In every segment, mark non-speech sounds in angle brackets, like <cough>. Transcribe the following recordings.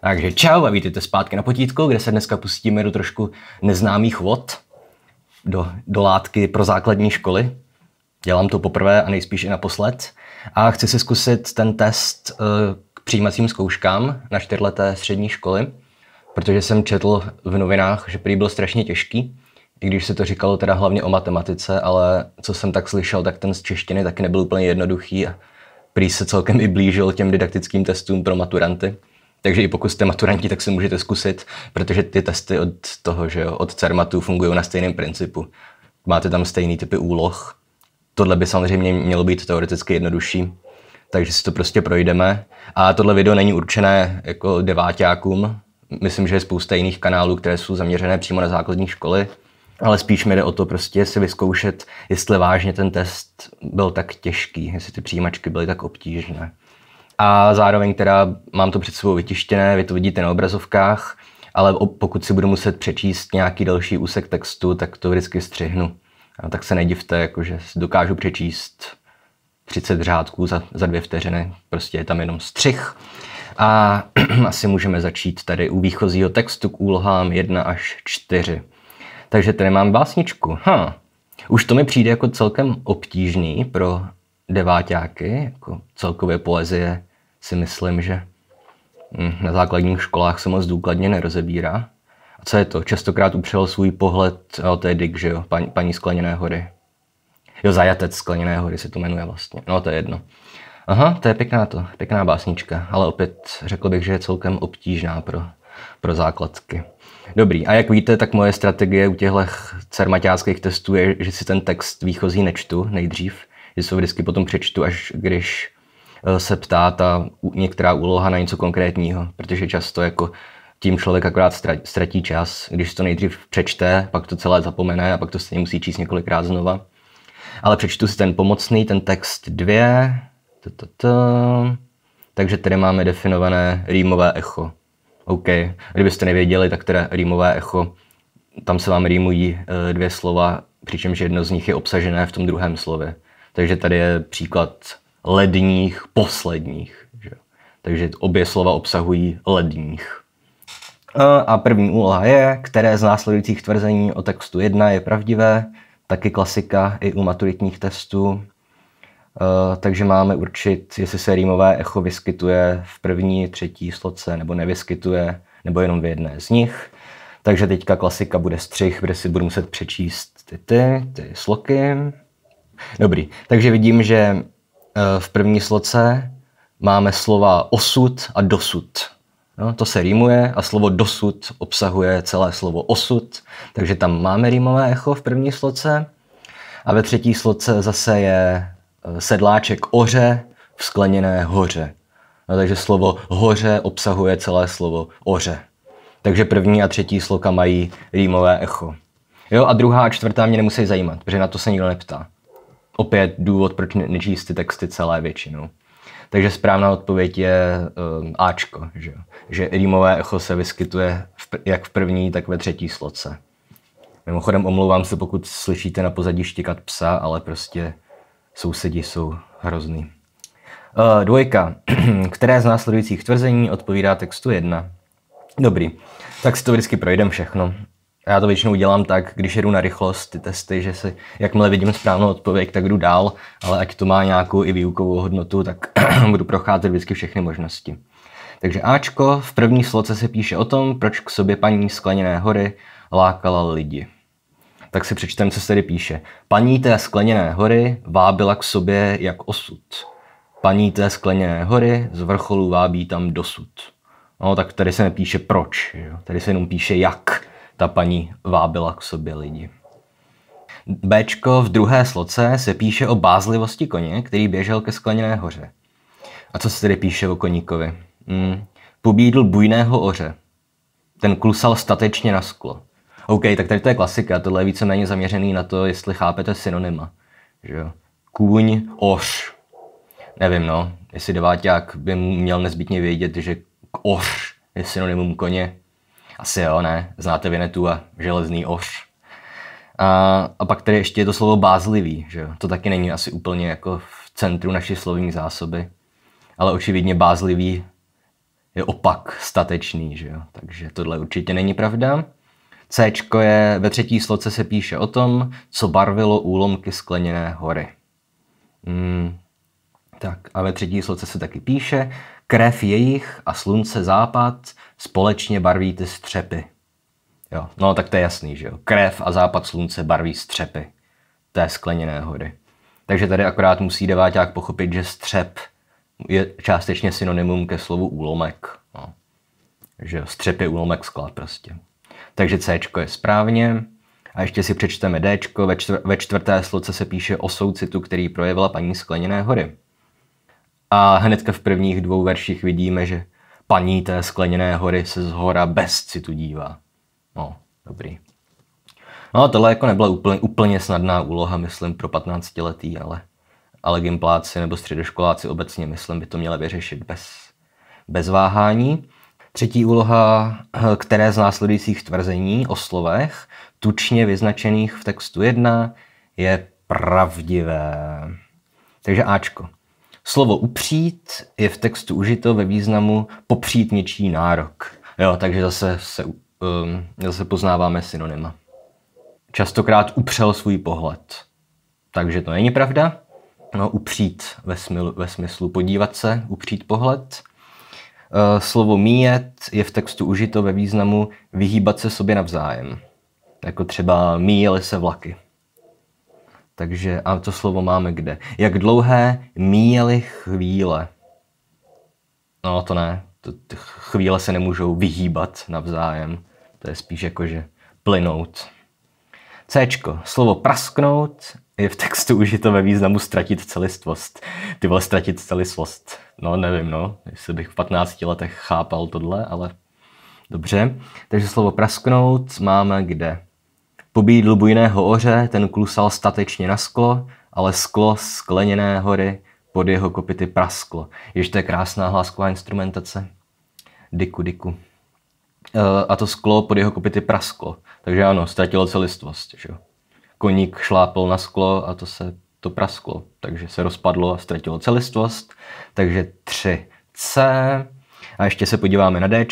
Takže čau a vítejte zpátky na potítku, kde se dneska pustíme do trošku neznámých vod, do, do látky pro základní školy. Dělám to poprvé a nejspíš i naposled. A chci si zkusit ten test eh, k přijímacím zkouškám na čtyřleté střední školy, protože jsem četl v novinách, že prý byl strašně těžký, i když se to říkalo teda hlavně o matematice, ale co jsem tak slyšel, tak ten z češtiny taky nebyl úplně jednoduchý a prý se celkem i blížil těm didaktickým testům pro maturanty. Takže i pokud jste maturanti, tak se můžete zkusit, protože ty testy od toho, že jo, od CERMATu fungují na stejném principu. Máte tam stejný typy úloh. Tohle by samozřejmě mělo být teoreticky jednodušší, takže si to prostě projdeme. A tohle video není určené jako devátákům. Myslím, že je spousta jiných kanálů, které jsou zaměřené přímo na základní školy, ale spíš mi jde o to prostě si vyzkoušet, jestli vážně ten test byl tak těžký, jestli ty přijímačky byly tak obtížné. A zároveň teda mám to před sebou vytištěné, vy to vidíte na obrazovkách, ale pokud si budu muset přečíst nějaký další úsek textu, tak to vždycky střihnu. A tak se nedivte, jakože dokážu přečíst 30 řádků za, za dvě vteřiny, prostě je tam jenom střih. A <clears throat> asi můžeme začít tady u výchozího textu k úlohám 1 až 4. Takže tady mám básničku. Ha. Už to mi přijde jako celkem obtížný pro devátáky, jako celkově poezie si myslím, že hm, na základních školách se moc důkladně nerozebírá. A co je to? Častokrát upřel svůj pohled, o, to že jo, paní, paní Skleněné hory. Jo, zajatec Skleněné hory se to jmenuje vlastně, no to je jedno. Aha, to je pěkná to, pěkná básnička, ale opět řekl bych, že je celkem obtížná pro, pro základky. Dobrý, a jak víte, tak moje strategie u těchto cermaťáckých testů je, že si ten text výchozí nečtu nejdřív, že se ho vždycky potom přečtu, až když Eh, se ptá ta některá úloha na něco konkrétního, protože často jako tím člověk akorát ztratí čas, když to nejdřív přečte, pak to celé zapomene a pak to stejně musí číst několikrát znova. Ale přečtu si ten pomocný, ten text dvě, takže tady máme definované rýmové echo. OK, kdybyste nevěděli, tak teda rýmové echo, tam se vám rýmují eh, dvě slova, přičemž jedno z nich je obsažené v tom druhém slově. Takže tady je příklad ledních posledních. Že? Takže obě slova obsahují ledních. A první úloha je, které z následujících tvrzení o textu 1 je pravdivé, taky klasika i u maturitních testů. E, takže máme určit, jestli se rýmové echo vyskytuje v první, třetí sloce nebo nevyskytuje, nebo jenom v jedné z nich. Takže teďka klasika bude střih, kde si budu muset přečíst ty, ty, ty sloky. Dobrý, takže vidím, že Eh, v první sloce máme slova osud a dosud. No, to se rýmuje a slovo dosud obsahuje celé slovo osud, takže tam máme rýmové echo v první sloce. A ve třetí sloce zase je eh, sedláček oře v skleněné hoře. No, takže slovo hoře obsahuje celé slovo oře. Takže první a třetí sloka mají rýmové echo. Jo, a druhá a čtvrtá mě nemusí zajímat, protože na to se nikdo neptá opět důvod, proč nečíst ty texty celé většinou. Takže správná odpověď je um, Ačko, že, že rýmové echo se vyskytuje v, jak v první, tak ve třetí sloce. Mimochodem omlouvám se, pokud slyšíte na pozadí štěkat psa, ale prostě sousedi jsou hrozný. Uh, dvojka. <clears throat> Které z následujících tvrzení odpovídá textu jedna. Dobrý, tak si to vždycky projdeme všechno já to většinou dělám tak, když jedu na rychlost ty testy, že si, jakmile vidím správnou odpověď, tak jdu dál, ale ať to má nějakou i výukovou hodnotu, tak <clears throat> budu procházet vždycky všechny možnosti. Takže Ačko, v první sloce se píše o tom, proč k sobě paní skleněné hory lákala lidi. Tak si přečteme, co se tady píše. Paní té skleněné hory vábila k sobě jak osud. Paní té skleněné hory z vrcholu vábí tam dosud. No, tak tady se nepíše proč, jo? tady se jenom píše jak ta paní vábila k sobě lidi. Bčko v druhé sloce se píše o bázlivosti koně, který běžel ke skleněné hoře. A co se tedy píše o koníkovi? Hmm. Pobídl bujného oře. Ten klusal statečně na sklo. OK, tak tady to je klasika, tohle je víceméně zaměřený na to, jestli chápete synonyma. Že Kůň, oř. Nevím, no, jestli deváťák by měl nezbytně vědět, že oř je synonymum koně, asi jo, ne? Znáte Vinetu a železný oř. A, a pak tady ještě je to slovo bázlivý, že jo? To taky není asi úplně jako v centru naší slovní zásoby. Ale očividně bázlivý je opak statečný, že jo? Takže tohle určitě není pravda. C je ve třetí sloce se píše o tom, co barvilo úlomky skleněné hory. Hmm. Tak a ve třetí sloce se taky píše, krev jejich a slunce západ Společně barví ty střepy. Jo, no tak to je jasný, že jo. Krev a západ slunce barví střepy té skleněné hory. Takže tady akorát musí deváťák pochopit, že střep je částečně synonymum ke slovu úlomek. No. Že střep je úlomek skla prostě. Takže C je správně. A ještě si přečteme D. Ve, čtvr- ve čtvrté sloce se píše o soucitu, který projevila paní Skleněné hory. A hnedka v prvních dvou verších vidíme, že paní té skleněné hory se z hora bez citu dívá. No, dobrý. No, tohle jako nebyla úplně, úplně snadná úloha, myslím, pro 15-letý, ale, ale gimpláci nebo středoškoláci obecně, myslím, by to měli vyřešit bez, bez váhání. Třetí úloha, eh, které z následujících tvrzení o slovech, tučně vyznačených v textu 1, je pravdivé. Takže Ačko. Slovo upřít je v textu užito ve významu popřít něčí nárok. Jo, takže zase, se, um, zase poznáváme synonyma. Častokrát upřel svůj pohled. Takže to není pravda. No, upřít ve, smyslu, ve smyslu podívat se, upřít pohled. E, slovo míjet je v textu užito ve významu vyhýbat se sobě navzájem. Jako třeba míjeli se vlaky. Takže a to slovo máme kde? Jak dlouhé míjeli chvíle? No to ne, to, ty chvíle se nemůžou vyhýbat navzájem. To je spíš jako, že plynout. C. Slovo prasknout je v textu užito ve významu ztratit celistvost. Ty vole, ztratit celistvost. No, nevím, no, jestli bych v 15 letech chápal tohle, ale dobře. Takže slovo prasknout máme kde? Pobídl bujného oře, ten klusal statečně na sklo, ale sklo skleněné hory pod jeho kopity prasklo. Ještě to je krásná hlásková instrumentace. Diku, diku. E, a to sklo pod jeho kopity prasklo. Takže ano, ztratilo celistvost. Že? Koník šlápl na sklo a to se to prasklo. Takže se rozpadlo a ztratilo celistvost. Takže 3. C. A ještě se podíváme na D.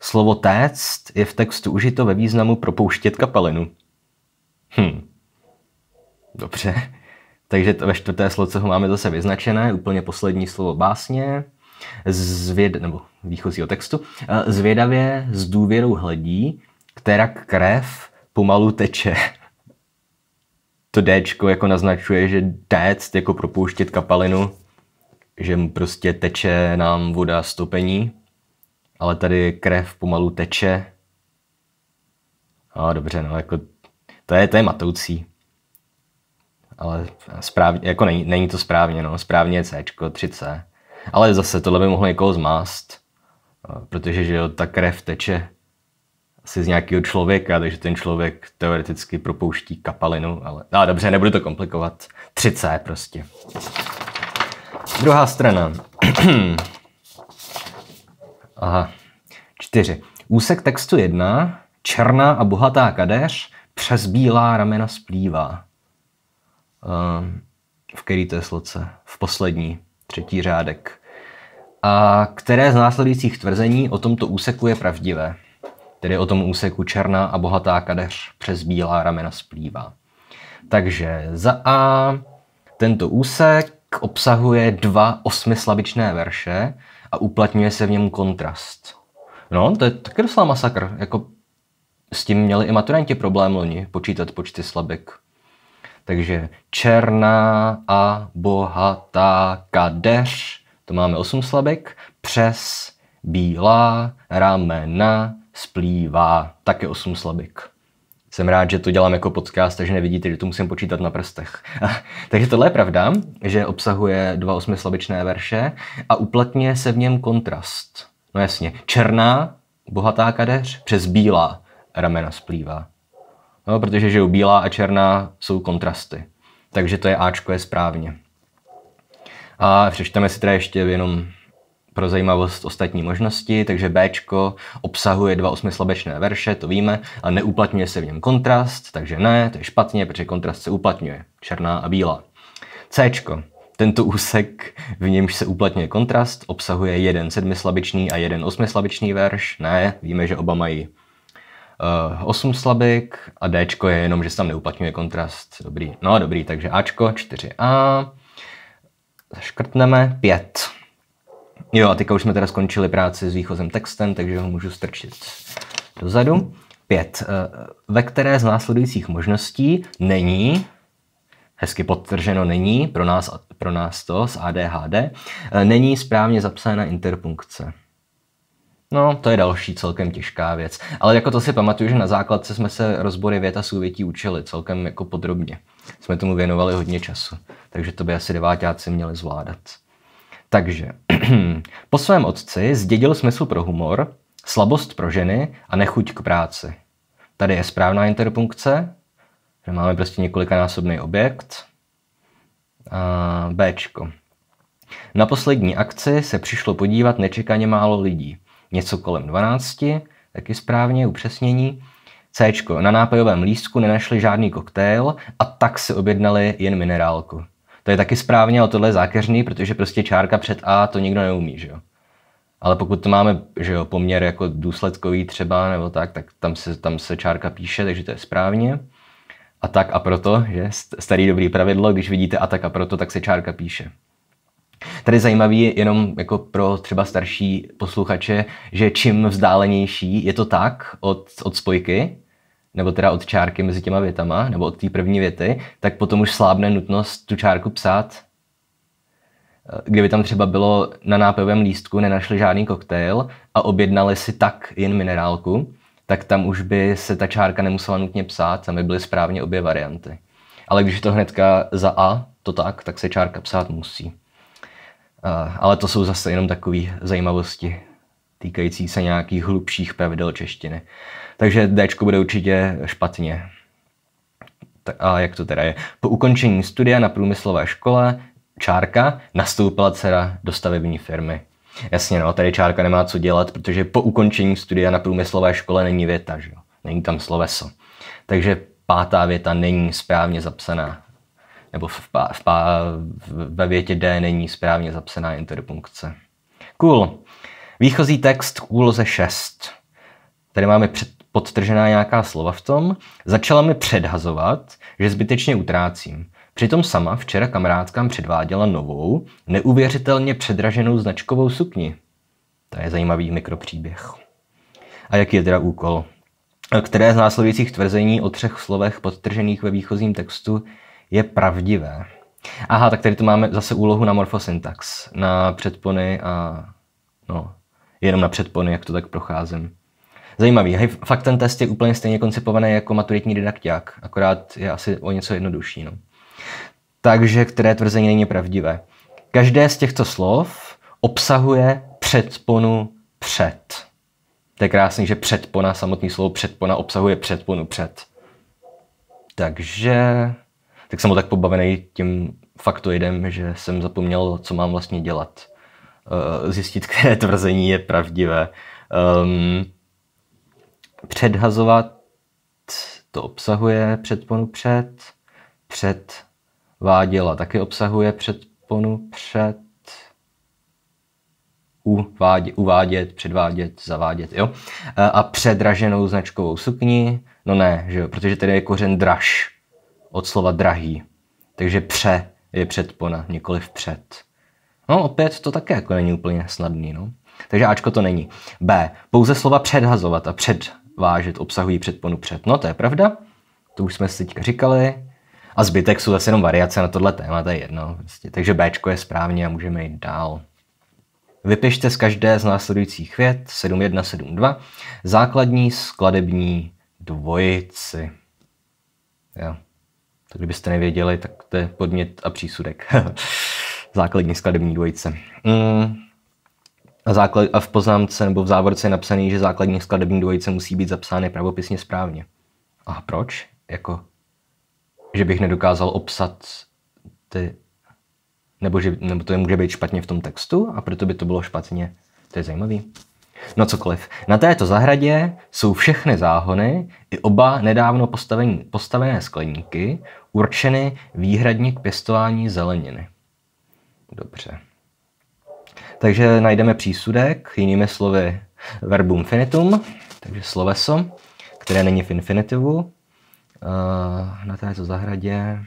Slovo téct je v textu užito ve významu propouštět kapalinu. Hmm. Dobře. Takže ve čtvrté sloce ho máme zase vyznačené, úplně poslední slovo básně, zvěd, nebo výchozího textu. Eh, zvědavě s důvěrou hledí, která krev pomalu teče. To Dčko jako naznačuje, že déct, jako propouštět kapalinu, že mu prostě teče nám voda stopení, ale tady krev pomalu teče. A dobře, no jako to je, to je matoucí. Ale správně, jako není, není to správně, no. Správně je C, 3C. Ale zase tohle by mohlo někoho zmást, eh, protože že jo, ta krev teče asi z nějakého člověka, takže ten člověk teoreticky propouští kapalinu, ale no, dobře, nebudu to komplikovat. 3C prostě. Druhá strana. <clears throat> Aha. Čtyři. Úsek textu 1, černá a bohatá kadeř, přes bílá ramena splývá. Ehm, v který to je sloce? V poslední, třetí řádek. A které z následujících tvrzení o tomto úseku je pravdivé? Tedy o tom úseku černá a bohatá kadeř přes bílá ramena splývá. Takže za A tento úsek obsahuje dva osmislabičné verše a uplatňuje se v něm kontrast. No, to je taky docela masakr. Jako s tím měli i maturanti problém loni počítat počty slabik. Takže černá a bohatá kadeř, to máme 8 slabik, přes bílá ramena splývá, taky 8 slabik. Jsem rád, že to dělám jako podcast, takže nevidíte, že to musím počítat na prstech. <laughs> takže tohle je pravda, že obsahuje dva osmislabičné verše a uplatňuje se v něm kontrast. No jasně, černá, bohatá kadeř, přes bílá ramena splývá. No, protože že bílá a černá jsou kontrasty. Takže to je Ačko je správně. A přečteme si teda ještě jenom pro zajímavost ostatní možnosti, takže B obsahuje dva osmyslabečné verše, to víme, a neuplatňuje se v něm kontrast, takže ne, to je špatně, protože kontrast se uplatňuje, černá a bílá. C. Tento úsek, v němž se uplatňuje kontrast, obsahuje jeden sedmislabičný a jeden osmislabičný verš. Ne, víme, že oba mají 8 eh, slabik a D je jenom, že se tam neuplatňuje kontrast. Dobrý, no dobrý, takže Ačko 4A. Zaškrtneme 5. Jo a teďka už jsme teda skončili práci s výchozím textem, takže ho můžu strčit dozadu. 5. Eh, ve které z následujících možností není hezky podtrženo není, pro nás, pro nás to z ADHD, eh, není správně zapsána interpunkce. No, to je další celkem těžká věc. Ale jako to si pamatuju, že na základce jsme se rozbory věta a souvětí učili celkem jako podrobně. Jsme tomu věnovali hodně času, takže to by asi devátáci měli zvládat. Takže, <clears throat> po svém otci zdědil smysl pro humor, slabost pro ženy a nechuť k práci. Tady je správná interpunkce, že máme prostě několikanásobný objekt. A Bčko. Na poslední akci se přišlo podívat nečekaně málo lidí něco kolem 12, taky správně, upřesnění. C. Na nápojovém lístku nenašli žádný koktejl a tak si objednali jen minerálku. To je taky správně, ale tohle je zákeřný, protože prostě čárka před A to nikdo neumí, že jo. Ale pokud to máme, že jo, poměr jako důsledkový třeba nebo tak, tak tam se, tam se čárka píše, takže to je správně. A tak a proto, že starý dobrý pravidlo, když vidíte a tak a proto, tak se čárka píše. Tady zajímavý je jenom jako pro třeba starší posluchače, že čím vzdálenější je to tak od, od spojky, nebo teda od čárky mezi těma větama, nebo od té první věty, tak potom už slábne nutnost tu čárku psát. Kdyby tam třeba bylo na nápevém lístku, nenašli žádný koktejl a objednali si tak jen minerálku, tak tam už by se ta čárka nemusela nutně psát, tam by byly správně obě varianty. Ale když je to hnedka za A, to tak, tak se čárka psát musí. Eh, ale to jsou zase jenom takové zajímavosti týkající se nějakých hlubších pravidel češtiny. Takže D bude určitě špatně. A jak to teda je? Po ukončení studia na průmyslové škole Čárka nastoupila dcera do stavební firmy. Jasně, no, tady Čárka nemá co dělat, protože po ukončení studia na průmyslové škole není věta, že jo? Není tam sloveso. Takže pátá věta není správně zapsaná nebo v, pá, v, pá, ve větě D není správně zapsaná interpunkce. Cool. Výchozí text k úloze 6. Tady máme před, podtržená nějaká slova v tom. Začala mi předhazovat, že zbytečně utrácím. Přitom sama včera kamarádkám předváděla novou, neuvěřitelně předraženou značkovou sukni. To je zajímavý mikropříběh. A jaký je teda úkol? Které z následujících tvrzení o třech slovech podtržených ve výchozím textu je pravdivé. Aha, tak tady tu máme zase úlohu na morfosyntax, na předpony a no, jenom na předpony, jak to tak procházím. Zajímavý. Hej, fakt ten test je úplně stejně koncipovaný jako maturitní didaktiák, akorát je asi o něco jednodušší. No. Takže které tvrzení není pravdivé? Každé z těchto slov obsahuje předponu před. To je krásný, že předpona, samotný slovo předpona obsahuje předponu před. Takže tak jsem byl tak pobavený tím faktoidem, že jsem zapomněl, co mám vlastně dělat. Eh, zjistit, <laughs> které tvrzení je pravdivé. Um, předhazovat to obsahuje předponu před, před váděla taky obsahuje předponu před, uvádě, uvádět, předvádět, zavádět, jo. Eh, a předraženou značkovou sukni, no ne, že jo, protože tady je kořen draž, od slova drahý. Takže pře je předpona, nikoli před. No opět to také jako není úplně snadný, no. Takže Ačko to není. B. Pouze slova předhazovat a předvážet obsahují předponu před. No to je pravda, to už jsme si teďka říkali. A zbytek jsou zase jenom variace na tohle téma, to je jedno. Prostě. Takže Bčko je správně a můžeme jít dál. Vypište z každé z následujících vět 7172 základní skladební dvojici. Jo. To kdybyste nevěděli, tak to je podmět a přísudek. <laughs> Základní skladební dvojice. Mm. A, základ, a v poznámce nebo v závorce je napsaný, že základní skladební dvojice musí být zapsány pravopisně správně. A proč? Jako, že bych nedokázal obsat ty... Nebo, že, nebo to může být špatně v tom textu a proto by to bylo špatně. To je zajímavý. No cokoliv. Na této zahradě jsou všechny záhony i oba nedávno postavení, postavené skleníky, určeny výhradně k pěstování zeleniny. Dobře. Takže najdeme přísudek, jinými slovy verbum finitum, takže sloveso, které není v infinitivu. Eh, na této zahradě...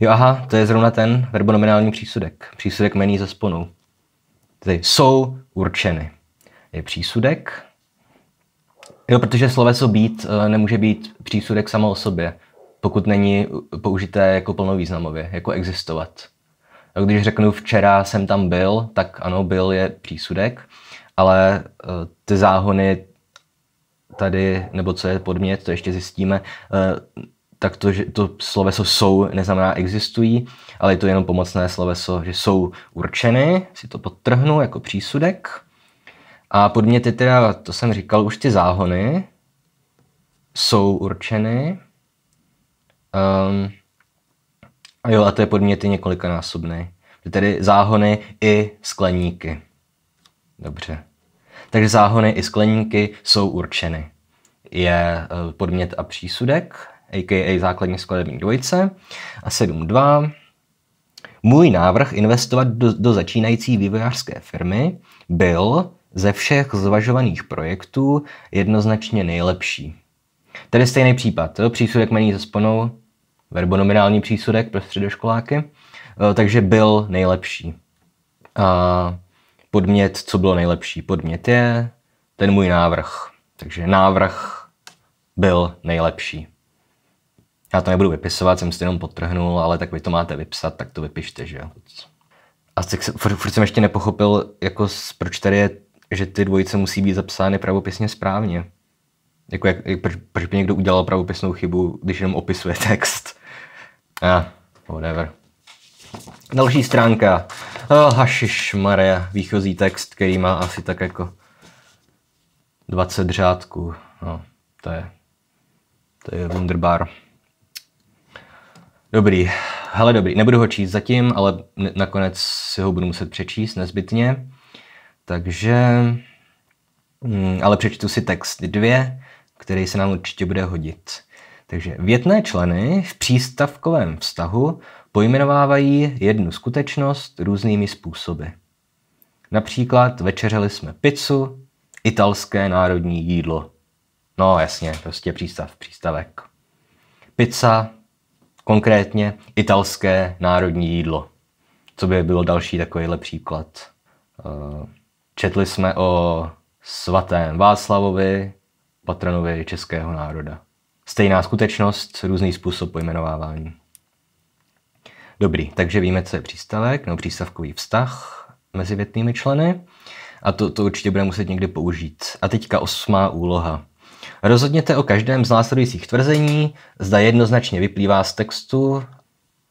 Jo, aha, to je zrovna ten verbonominální přísudek. Přísudek mení ze sponu. Tedy jsou určeny. Je přísudek. Jo, protože sloveso být eh, nemůže být přísudek samo o sobě pokud není použité jako plnovýznamově, jako existovat. A když řeknu včera jsem tam byl, tak ano, byl je přísudek, ale e, ty záhony tady, nebo co je podmět, to ještě zjistíme, e, tak to, že to sloveso jsou neznamená existují, ale je to jenom pomocné sloveso, že jsou určeny, si to podtrhnu jako přísudek. A podměty teda, to jsem říkal, už ty záhony jsou určeny, Um, a jo, a to je podmět i několikanásobný. Tedy záhony i skleníky. Dobře. Takže záhony i skleníky jsou určeny. Je eh, podmět a přísudek, a.k.a. základní skladební dvojice, a 7.2. Můj návrh investovat do, do začínající vývojářské firmy byl ze všech zvažovaných projektů jednoznačně nejlepší. Tedy stejný případ, jo? přísudek mení se sponou, verbonominální přísudek pro středoškoláky, eh, takže byl nejlepší. A podmět, co bylo nejlepší? Podmět je ten můj návrh. Takže návrh byl nejlepší. Já to nebudu vypisovat, jsem si jenom potrhnul, ale tak vy to máte vypsat, tak to vypište, že jo. A tak furt, furt jsem ještě nepochopil, jako proč tady je, že ty dvojice musí být zapsány pravopisně správně. Jako jak, jak, proč, proč by někdo udělal pravopisnou chybu, když jenom opisuje text? A, ah, whatever. Další stránka. Oh, hašiš, Maria, výchozí text, který má asi tak jako 20 řádků. No, to je, to je wunderbar. Dobrý, hele dobrý, nebudu ho číst zatím, ale nakonec si ho budu muset přečíst nezbytně. Takže, hmm, ale přečtu si text dvě který se nám určitě bude hodit. Takže větné členy v přístavkovém vztahu pojmenovávají jednu skutečnost různými způsoby. Například večeřeli jsme pizzu, italské národní jídlo. No jasně, prostě přístav, přístavek. Pizza, konkrétně italské národní jídlo. Co by bylo další takovýhle příklad? Eh, četli jsme o svatém Václavovi, patronovi českého národa. Stejná skutečnost, různý způsob pojmenovávání. Dobrý, takže víme, co je přístavek nebo přístavkový vztah mezi větnými členy a to, to určitě bude muset někdy použít. A teďka osmá úloha. Rozhodněte o každém z následujících tvrzení, zda jednoznačně vyplývá z textu,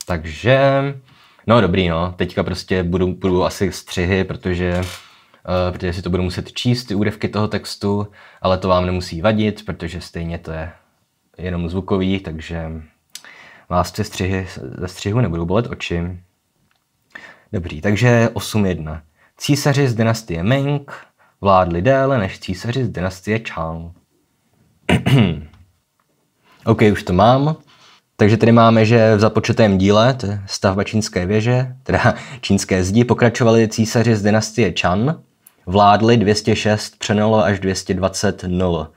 takže... No dobrý, no, teďka prostě budu, budu asi střihy, protože Eh, protože si to budu muset číst, ty úryvky toho textu, ale to vám nemusí vadit, protože stejně to je jenom zvukový, takže vás ty střihy ze střihu nebudou bolet oči. Dobrý, takže 8.1. Císaři z dynastie Meng vládli déle než císaři z dynastie Chang. <clears throat> OK, už to mám. Takže tady máme, že v započetém díle, to je stavba čínské věže, teda čínské zdi, pokračovali císaři z dynastie Chan, vládli 206 Přenolo až 220 0,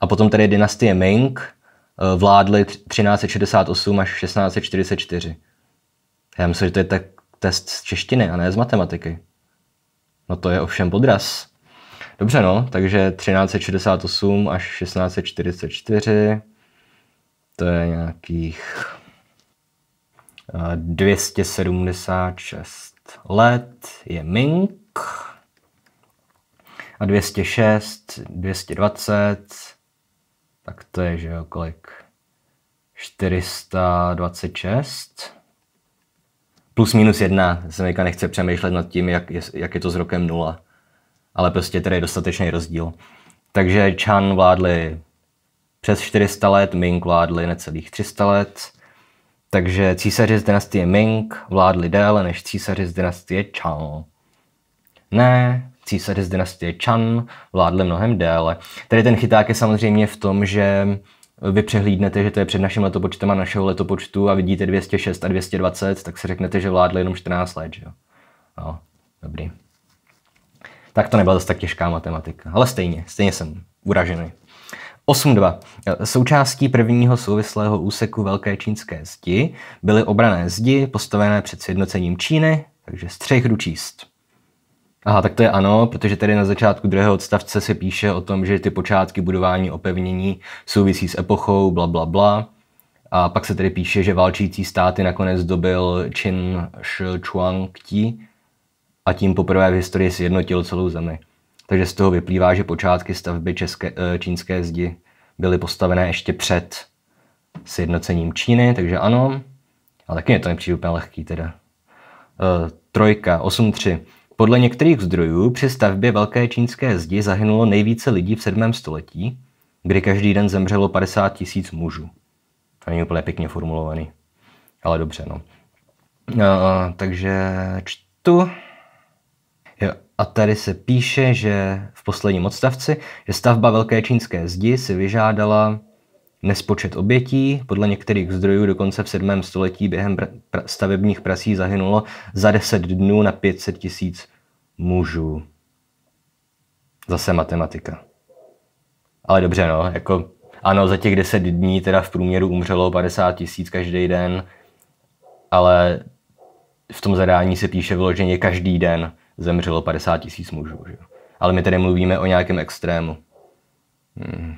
A potom tady dynastie Ming eh, vládly 1368 až 1644. Já myslím, že to je tak test z češtiny a ne z matematiky. No to je ovšem podraz. Dobře no, takže 1368 až 1644, to je nějakých 276 eh, let je Ming. A 206, 220, tak to je, že jo, kolik? 426. Plus minus jedna. Semejka nechce přemýšlet nad tím, jak je, jak je to s rokem nula. Ale prostě tady je dostatečný rozdíl. Takže Chan vládli přes 400 let, Ming vládli necelých 300 let. Takže císaři z dynastie Ming vládli déle než císaři z dynastie Chan. Ne, císaři z dynastie Chan vládli mnohem déle. Tady ten chyták je samozřejmě v tom, že vy přehlídnete, že to je před naším letopočtem a našeho letopočtu a vidíte 206 a 220, tak si řeknete, že vládli jenom 14 let, že jo? No, dobrý. Tak to nebyla zase tak těžká matematika, ale stejně, stejně jsem uražený. 8.2. Součástí prvního souvislého úseku Velké čínské zdi byly obrané zdi postavené před sjednocením Číny, takže střech ručíst. Aha, tak to je ano, protože tady na začátku druhého odstavce se píše o tom, že ty počátky budování opevnění souvisí s epochou, bla, bla, bla. A pak se tedy píše, že válčící státy nakonec dobil Qin Shi chuang ti a tím poprvé v historii sjednotil celou zemi. Takže z toho vyplývá, že počátky stavby české, eh, čínské zdi byly postavené ještě před sjednocením Číny, takže ano. Ale taky mě to nepřijde úplně lehký teda. E, trojka, 8.3. Podle některých zdrojů při stavbě Velké čínské zdi zahynulo nejvíce lidí v 7. století, kdy každý den zemřelo 50 tisíc mužů. To není úplně pěkně formulovaný, ale dobře, no. no takže čtu. Jo, a tady se píše, že v posledním odstavci, že stavba Velké čínské zdi si vyžádala nespočet obětí. Podle některých zdrojů dokonce v 7. století během stavebních prací zahynulo za 10 dnů na 500 tisíc mužů. Zase matematika. Ale dobře, no, jako ano, za těch 10 dní teda v průměru umřelo 50 tisíc každý den, ale v tom zadání se píše vyloženě každý den zemřelo 50 tisíc mužů. Že? Ale my tady mluvíme o nějakém extrému. Hmm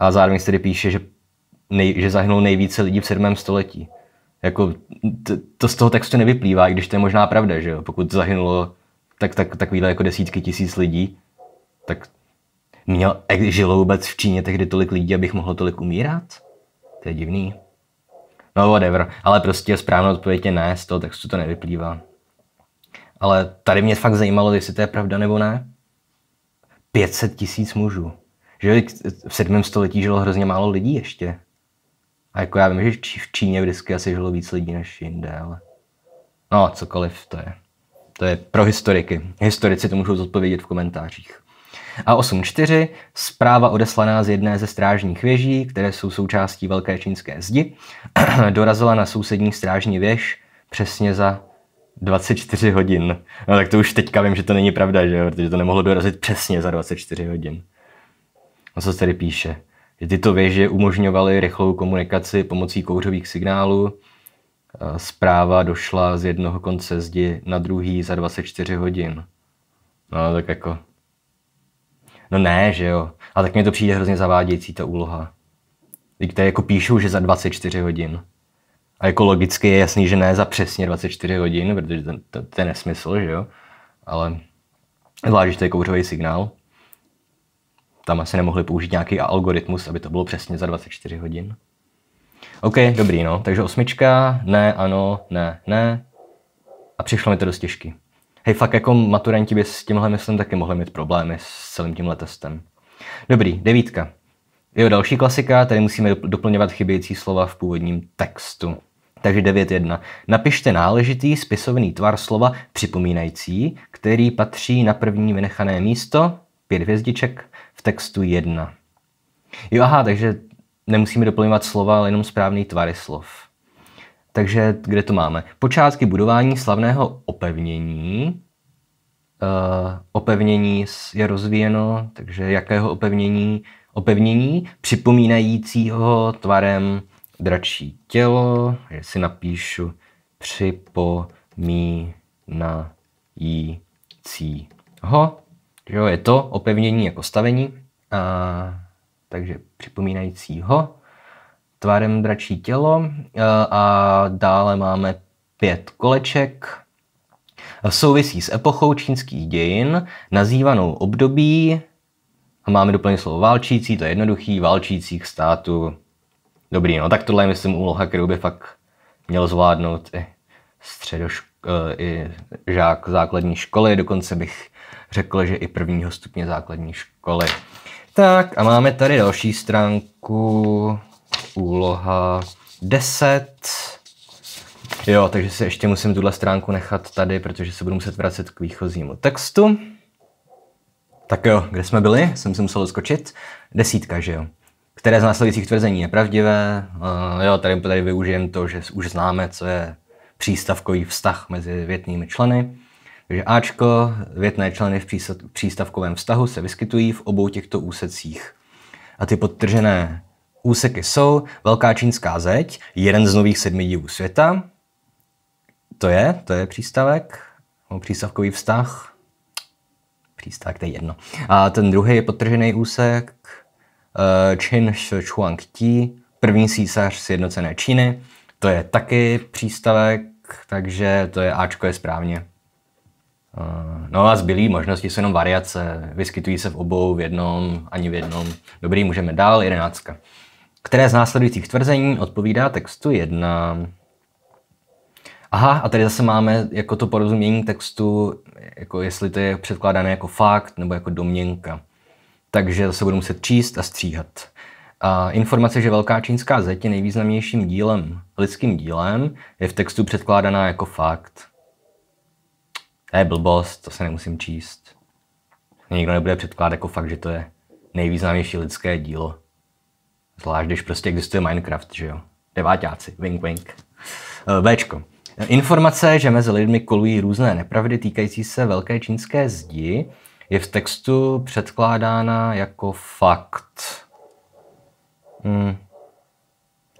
a zároveň se tady píše, že, nej, že zahynul nejvíce lidí v 7. století. Jako, to, to z toho textu nevyplývá, i když to je možná pravda, že jo? Pokud zahynulo tak, tak, takovýhle jako desítky tisíc lidí, tak měl, e, žilo vůbec v Číně tehdy tolik lidí, abych mohl tolik umírat? To je divný. No whatever, ale prostě správná odpověď je ne, z toho textu to nevyplývá. Ale tady mě fakt zajímalo, jestli to je pravda nebo ne. 500 tisíc mužů že v 7. století žilo hrozně málo lidí ještě. A jako já vím, že v Číně vždycky asi žilo víc lidí než jinde, ale... No, cokoliv to je. To je pro historiky. Historici to můžou zodpovědět v komentářích. A 8.4. Zpráva odeslaná z jedné ze strážních věží, které jsou součástí Velké čínské zdi, <clears throat> dorazila na sousední strážní věž přesně za 24 hodin. No tak to už teďka vím, že to není pravda, že jo? protože to nemohlo dorazit přesně za 24 hodin. A co se tady píše? Že tyto věže umožňovaly rychlou komunikaci pomocí kouřových signálů. E, zpráva došla z jednoho konce zdi na druhý za 24 hodin. No tak jako... No ne, že jo. A tak mi to přijde hrozně zavádějící ta úloha. Teď tady jako píšou, že za 24 hodin. A jako logicky je jasný, že ne za přesně 24 hodin, protože to, to, to je nesmysl, že jo. Ale zvlášť, že to je kouřový signál, tam asi nemohli použít nějaký algoritmus, aby to bylo přesně za 24 hodin. OK, dobrý, no. Takže osmička, ne, ano, ne, ne. A přišlo mi to dost těžký. Hej, fakt jako maturanti by s tímhle myslím taky mohli mít problémy s celým tímhle testem. Dobrý, devítka. Jo, další klasika, tady musíme doplňovat chybějící slova v původním textu. Takže 9.1. Napište náležitý spisovný tvar slova připomínající, který patří na první vynechané místo, pět hvězdiček, v textu 1. Jo, aha, takže nemusíme doplňovat slova, ale jenom správný tvary slov. Takže kde to máme? Počátky budování slavného opevnění. Uh, opevnění je rozvíjeno, takže jakého opevnění? Opevnění připomínajícího tvarem dračí tělo, že si napíšu připomínajícího Jo, je to opevnění jako stavení, a, takže připomínajícího tvarem dračí tělo a dále máme pět koleček. Souvisí s epochou čínských dějin, nazývanou období, a máme doplně slovo válčící, to je jednoduchý, válčících států. Dobrý, no tak tohle je, myslím, úloha, kterou by fakt měl zvládnout i středošk, e, i žák základní školy, dokonce bych řekl, že i prvního stupně základní školy. Tak a máme tady další stránku, úloha 10. Jo, takže si ještě musím tuhle stránku nechat tady, protože se budu muset vracet k výchozímu textu. Tak jo, kde jsme byli? Jsem si musel skočit. Desítka, že jo? Které z následujících tvrzení je pravdivé? Uh, jo, tady, tady využijem to, že už známe, co je přístavkový vztah mezi větnými členy. Takže Ačko, větné členy v přístavkovém vztahu se vyskytují v obou těchto úsecích. A ty podtržené úseky jsou Velká čínská zeď, jeden z nových sedmi divů světa. To je, to je přístavek, přístavkový vztah. Přístavek, to je jedno. A ten druhý je podtržený úsek eh, Qin uh, Ti, první císař sjednocené Číny. To je taky přístavek, takže to je Ačko je správně. Eh, no a zbylý možnosti jsou jenom variace, vyskytují se v obou, v jednom, ani v jednom. Dobrý, můžeme dál, jedenáctka. Které z následujících tvrzení odpovídá textu jedna? Aha, a tady zase máme jako to porozumění textu, jako jestli to je předkládané jako fakt nebo jako domněnka. Takže zase budu muset číst a stříhat. A informace, že Velká čínská zeď je nejvýznamnějším dílem, lidským dílem, je v textu předkládaná jako fakt. To je blbost, to se nemusím číst. Nikdo nebude předkládat jako fakt, že to je nejvýznamnější lidské dílo. Zvlášť, když prostě existuje Minecraft, že jo? Deváťáci, wink wink. Eh, Bčko. Informace, že mezi lidmi kolují různé nepravdy týkající se velké čínské zdi, je v textu předkládána jako fakt. Hmm.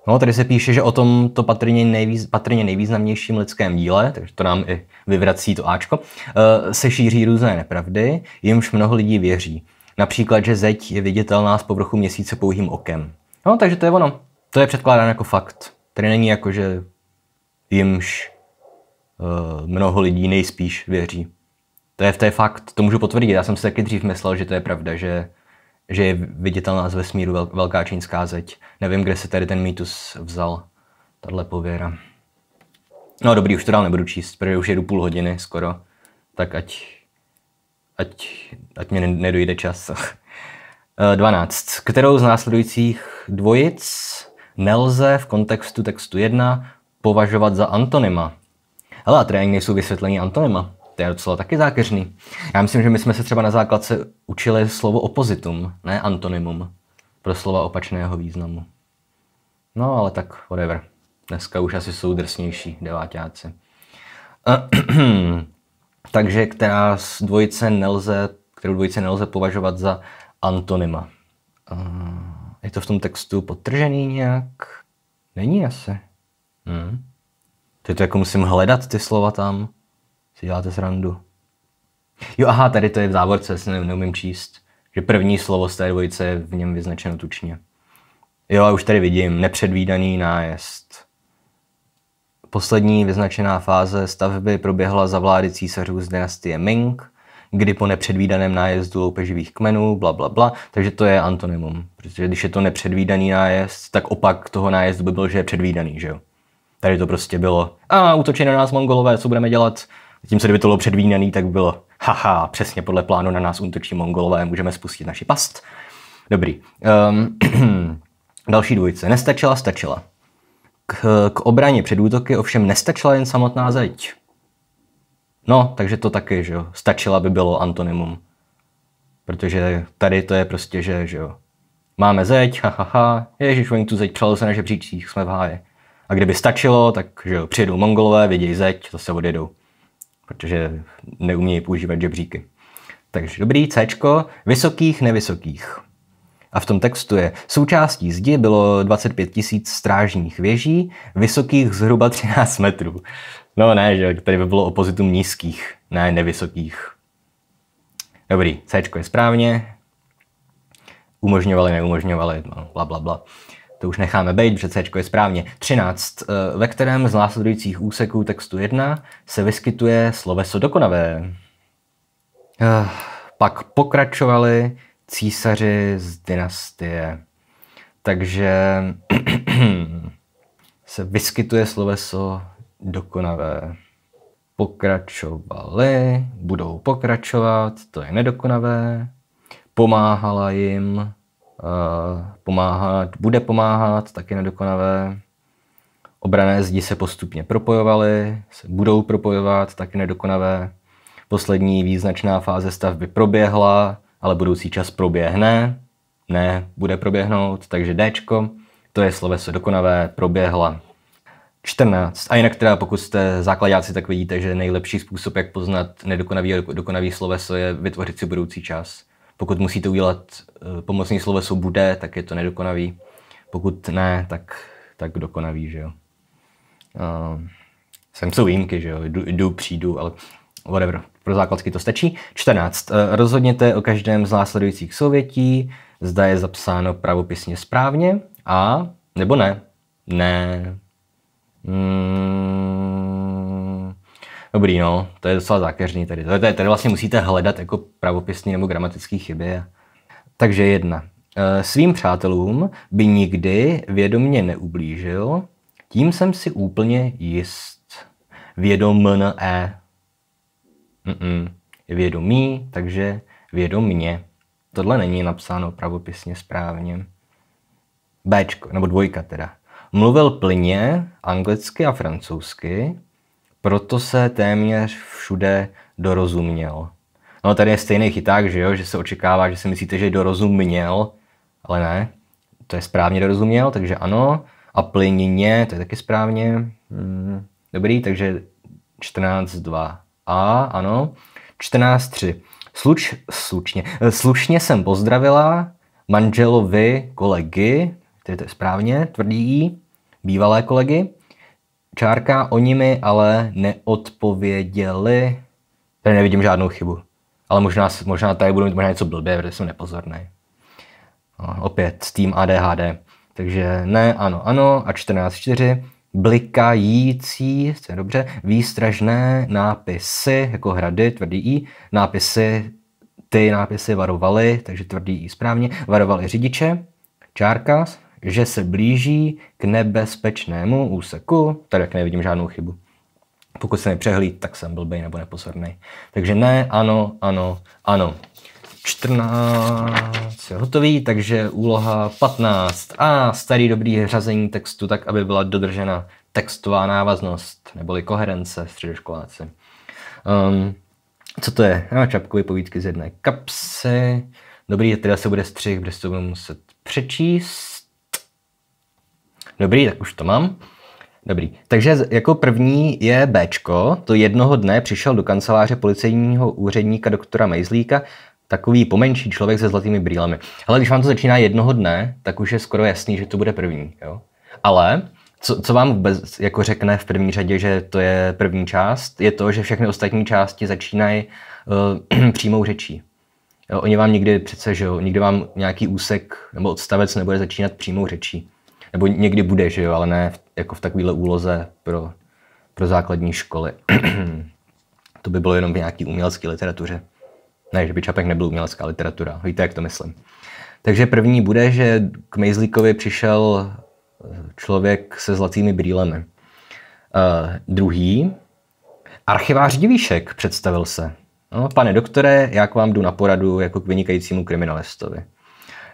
No, tady se píše, že o tom to patrně, nejvýz, patrně nejvýznamnějším lidském díle, takže to nám i vyvrací to Ačko, eh, se šíří různé nepravdy, jimž mnoho lidí věří. Například, že zeď je viditelná z povrchu měsíce pouhým okem. No, takže to je ono. To je předkládán jako fakt. Tady není jako, že jimž eh, mnoho lidí nejspíš věří. To je v té fakt, to můžu potvrdit. Já jsem si taky dřív myslel, že to je pravda, že že je viditelná z vesmíru velká čínská zeď. Nevím, kde se tady ten mýtus vzal, tahle pověra. No dobrý, už to dál nebudu číst, protože už jedu půl hodiny skoro, tak ať, ať, ať mě nedojde čas. 12. <laughs> Eh, Kterou z následujících dvojic nelze v kontextu textu 1 považovat za antonyma? Hele, a nejsou vysvětlení antonyma to je docela taky zákeřný. Já myslím, že my jsme se třeba na základce učili slovo opozitum, ne antonymum, pro slova opačného významu. No, ale tak whatever. Dneska už asi jsou drsnější devátáci. <clears throat> Takže která z dvojice nelze, kterou dvojice nelze považovat za antonyma? Eh, je to v tom textu potržený nějak? Není asi. Hmm. Teď to jako musím hledat ty slova tam. Si děláte srandu. Jo, aha, tady to je v závorce, si ne, neumím číst. Že první slovo z té dvojice je v něm vyznačeno tučně. Jo, a už tady vidím, nepředvídaný nájezd. Poslední vyznačená fáze stavby proběhla za vlády císařů z dynastie Ming, kdy po nepředvídaném nájezdu loupeživých kmenů, bla, bla, bla. Takže to je antonymum. Protože když je to nepředvídaný nájezd, tak opak toho nájezdu by byl, že je předvídaný, že jo? Tady to prostě bylo, a útočí na nás mongolové, co budeme dělat? Zatímco kdyby to bylo předvídaný, tak bylo haha, přesně podle plánu na nás útočí mongolové, můžeme spustit naši past. Dobrý. Um, <clears throat> další dvojice. Nestačila, stačila. K, k obraně před útoky ovšem nestačila jen samotná zeď. No, takže to taky, že jo. Stačila by bylo antonymum. Protože tady to je prostě, že, že jo. Máme zeď, ha, ha, ha. Ježiš, oni tu zeď přelil se na žebříčích, jsme v háje. A kdyby stačilo, tak že jo, přijedou mongolové, vidějí zeď, to se odjedou protože neumějí používat žebříky. Takže dobrý, C, vysokých, nevysokých. A v tom textu je, součástí zdi bylo 25 000 strážních věží, vysokých zhruba 13 metrů. No ne, že tady by bylo opozitum nízkých, ne nevysokých. Dobrý, C je správně. Umožňovali, neumožňovali, no, bla, bla, bla to už necháme být, protože C je správně, 13, eh, ve kterém z následujících úseků textu 1 se vyskytuje sloveso dokonavé. Eh, pak pokračovali císaři z dynastie. Takže <clears throat> se vyskytuje sloveso dokonavé. Pokračovali, budou pokračovat, to je nedokonavé. Pomáhala jim, Eh, pomáhat, bude pomáhat, taky nedokonavé. Obrané zdi se postupně propojovaly, se budou propojovat, taky nedokonavé. Poslední význačná fáze stavby proběhla, ale budoucí čas proběhne, ne, bude proběhnout, takže D, to je sloveso dokonavé, proběhla. 14. A jinak teda, pokud jste základáci, tak vidíte, že nejlepší způsob, jak poznat nedokonavý a dokonavý sloveso, je vytvořit si budoucí čas. Pokud musíte udělat eh, pomocný sloveso bude, tak je to nedokonavý. Pokud ne, tak, tak dokonavý, že jo. Uh, sem jsou výjimky, že jo, jdu, jdu přijdu, ale whatever, pro základky to stačí. 14. Eh, rozhodněte o každém z následujících souvětí, zda je zapsáno pravopisně správně a nebo ne. Ne. Mm, Dobrý, no, to je docela zákeřný tady. Tady, tady vlastně musíte hledat jako pravopisní nebo gramatické chyby. Takže jedna. Eh, svým přátelům by nikdy vědomně neublížil, tím jsem si úplně jist. Vědomn e. Mm-mm. Vědomí, takže vědomně. Tohle není napsáno pravopisně správně. Bčko, nebo dvojka teda. Mluvil plně anglicky a francouzsky, proto se téměř všude dorozuměl. No tady je stejný chyták, že jo, že se očekává, že si myslíte, že dorozuměl, ale ne. To je správně dorozuměl, takže ano. A plynině, to je taky správně. Hmm, dobrý, takže 14.2a, ano. 14.3. Sluč, slučně, slušně jsem pozdravila manželovi kolegy, to je to správně, tvrdí, bývalé kolegy, čárka o nimi, ale neodpověděli. Tady nevidím žádnou chybu. Ale možná, možná tady budu mít možná něco blbě, protože jsem nepozorný. No, opět, tým ADHD. Takže ne, ano, ano a 14.4. Blikající, to je dobře, výstražné nápisy, jako hrady, tvrdý I, nápisy, ty nápisy varovaly, takže tvrdý I správně, varovaly řidiče, čárka, že se blíží k nebezpečnému úseku, tady jak nevidím žádnou chybu. Pokud se nepřehlíd, tak jsem blbej nebo nepozorný. Takže ne, ano, ano, ano. 14 je hotový, takže úloha 15. A starý dobrý řazení textu tak, aby byla dodržena textová návaznost, neboli koherence středoškoláci. Um, co to je? No, čapkové povídky z jedné kapsy. Dobrý, teda se bude střih, protože to budu muset přečíst. Dobrý, tak už to mám. Dobrý. Takže jako první je Bčko. To jednoho dne přišel do kanceláře policejního úředníka doktora Mejzlíka takový pomenší člověk se zlatými brýlemi. Ale když vám to začíná jednoho dne, tak už je skoro jasný, že to bude první. Jo? Ale co, co vám vůbec jako řekne v první řadě, že to je první část, je to, že všechny ostatní části začínají uh, <clears throat> přímou řečí. Jo, oni vám nikdy přece, že jo, nikdy vám nějaký úsek nebo odstavec nebude začínat přímou řečí nebo někdy bude, že jo, ale ne v, jako v takovéhle úloze pro, pro základní školy. <clears throat> to by bylo jenom v nějaký umělecké literatuře. Ne, že by Čapek nebyl umělecká literatura, víte, jak to myslím. Takže první bude, že k Mejzlíkovi přišel eh, člověk se zlatými brýlemi. Uh, druhý, archivář Divíšek představil se. No, pane doktore, já k vám jdu na poradu jako k vynikajícímu kriminalistovi.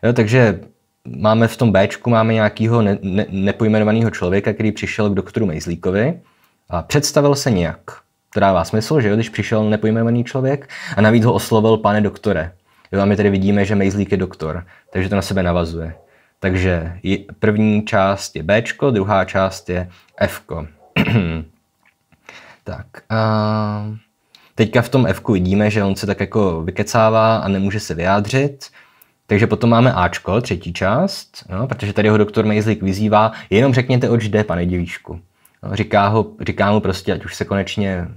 Jo, takže máme v tom Bčku máme nějakého ne, ne, nepojmenovaného člověka, který přišel k doktoru Mejzlíkovi a představil se nějak. To dává smysl, že jo, když přišel nepojmenovaný člověk a navíc ho oslovil pane doktore. Jo, a my tady vidíme, že Mejzlík je doktor, takže to na sebe navazuje. Takže první část je Bčko, druhá část je fko. <clears throat> tak. A teďka v tom fku vidíme, že on se tak jako vykecává a nemůže se vyjádřit takže potom máme Ačko, třetí část, no, protože tady ho doktor Mejzlik vyzývá, jenom řekněte, oč jde, pane divíšku. No, říká, ho, říká mu prostě, ať už se konečně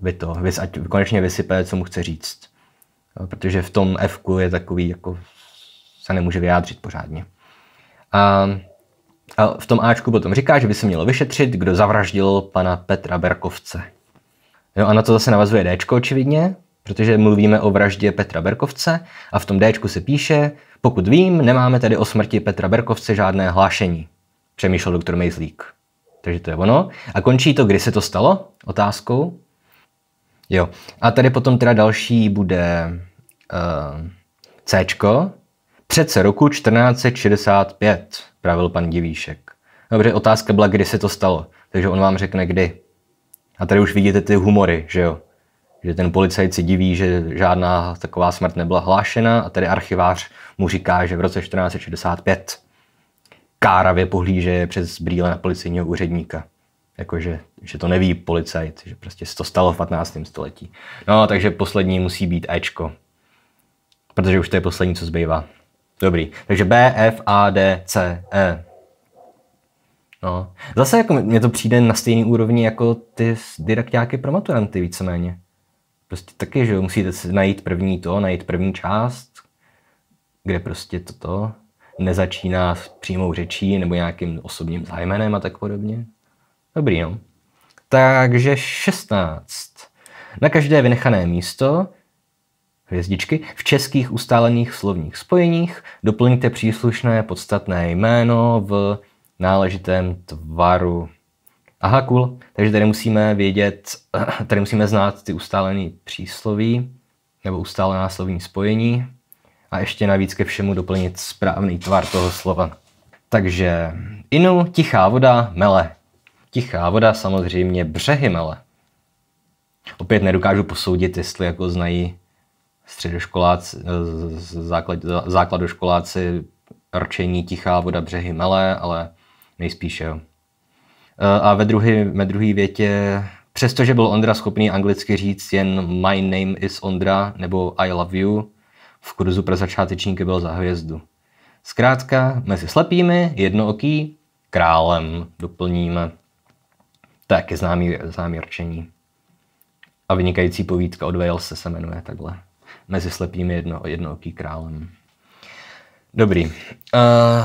vy to, vys, ať konečně vysype, co mu chce říct. No, protože v tom F je takový, jako se nemůže vyjádřit pořádně. A, a v tom Ačku potom říká, že by se mělo vyšetřit, kdo zavraždil pana Petra Berkovce. Jo, a na to zase navazuje Dčko, očividně, protože mluvíme o vraždě Petra Berkovce a v tom D se píše, pokud vím, nemáme tedy o smrti Petra Berkovce žádné hlášení, přemýšlel doktor Mejzlík. Takže to je ono. A končí to, kdy se to stalo? Otázkou. Jo. A tady potom teda další bude uh, eh, C. Přece roku 1465, pravil pan Divíšek. Dobře, otázka byla, kdy se to stalo. Takže on vám řekne, kdy. A tady už vidíte ty humory, že jo? že ten policajt si diví, že žádná taková smrt nebyla hlášena a tedy archivář mu říká, že v roce 1465 káravě pohlíže přes brýle na policejního úředníka. Jakože že to neví policajt, že prostě se to stalo v 15. století. No, takže poslední musí být Ečko, protože už to je poslední, co zbývá. Dobrý, takže B, F, A, D, C, E. No. Zase jako mě to přijde na stejný úrovni jako ty didaktiáky pro maturanty víceméně prostě taky, že musíte si najít první to, najít první část, kde prostě toto nezačíná s přímou řečí nebo nějakým osobním zájmenem a tak podobně. Dobrý, jo. No. Takže 16. Na každé vynechané místo hvězdičky v českých ustálených slovních spojeních doplňte příslušné podstatné jméno v náležitém tvaru Aha, cool. Takže tady musíme vědět, <clears throat> tady musíme znát ty ustálené přísloví nebo ustálená slovní spojení a ještě navíc ke všemu doplnit správný tvar toho slova. Takže inu, tichá voda, mele. Tichá voda samozřejmě břehy mele. Opět nedokážu posoudit, jestli jako znají středoškoláci, eh, základ, základoškoláci ročení tichá voda břehy mele, ale nejspíše jo. Eh, a ve druhé ve druhý větě, přestože byl Ondra schopný anglicky říct jen My name is Ondra nebo I love you, v kurzu pro začátečníky byl za hvězdu. Zkrátka, mezi slepými, jednooký, králem doplníme. je známý, známý rčení. A vynikající povídka od Walese se jmenuje takhle. Mezi slepými jedno, jednooký králem. Dobrý. Uh,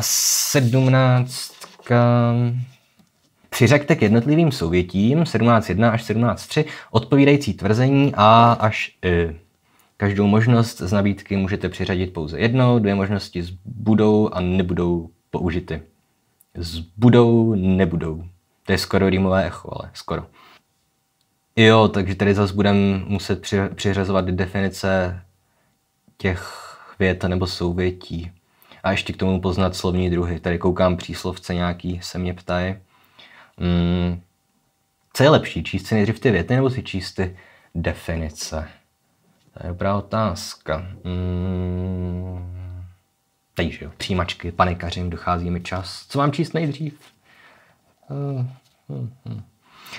sedmnáctka přiřekte k jednotlivým souvětím 17.1 až 17.3 odpovídající tvrzení A až I. E, každou možnost z nabídky můžete přiřadit pouze jednou, dvě možnosti budou a nebudou použity. Zbudou, nebudou. To je skoro rýmové echo, ale skoro. Jo, takže tady zase budeme muset při, přiřazovat definice těch vět nebo souvětí. A ještě k tomu poznat slovní druhy. Tady koukám příslovce nějaký, se mě ptají. Mm, co je lepší, číst si nejdřív ty věty nebo si číst ty definice? To je dobrá otázka. Mm, že jo, přijímačky, panikařím, dochází mi čas. Co mám číst nejdřív? Uh, uh,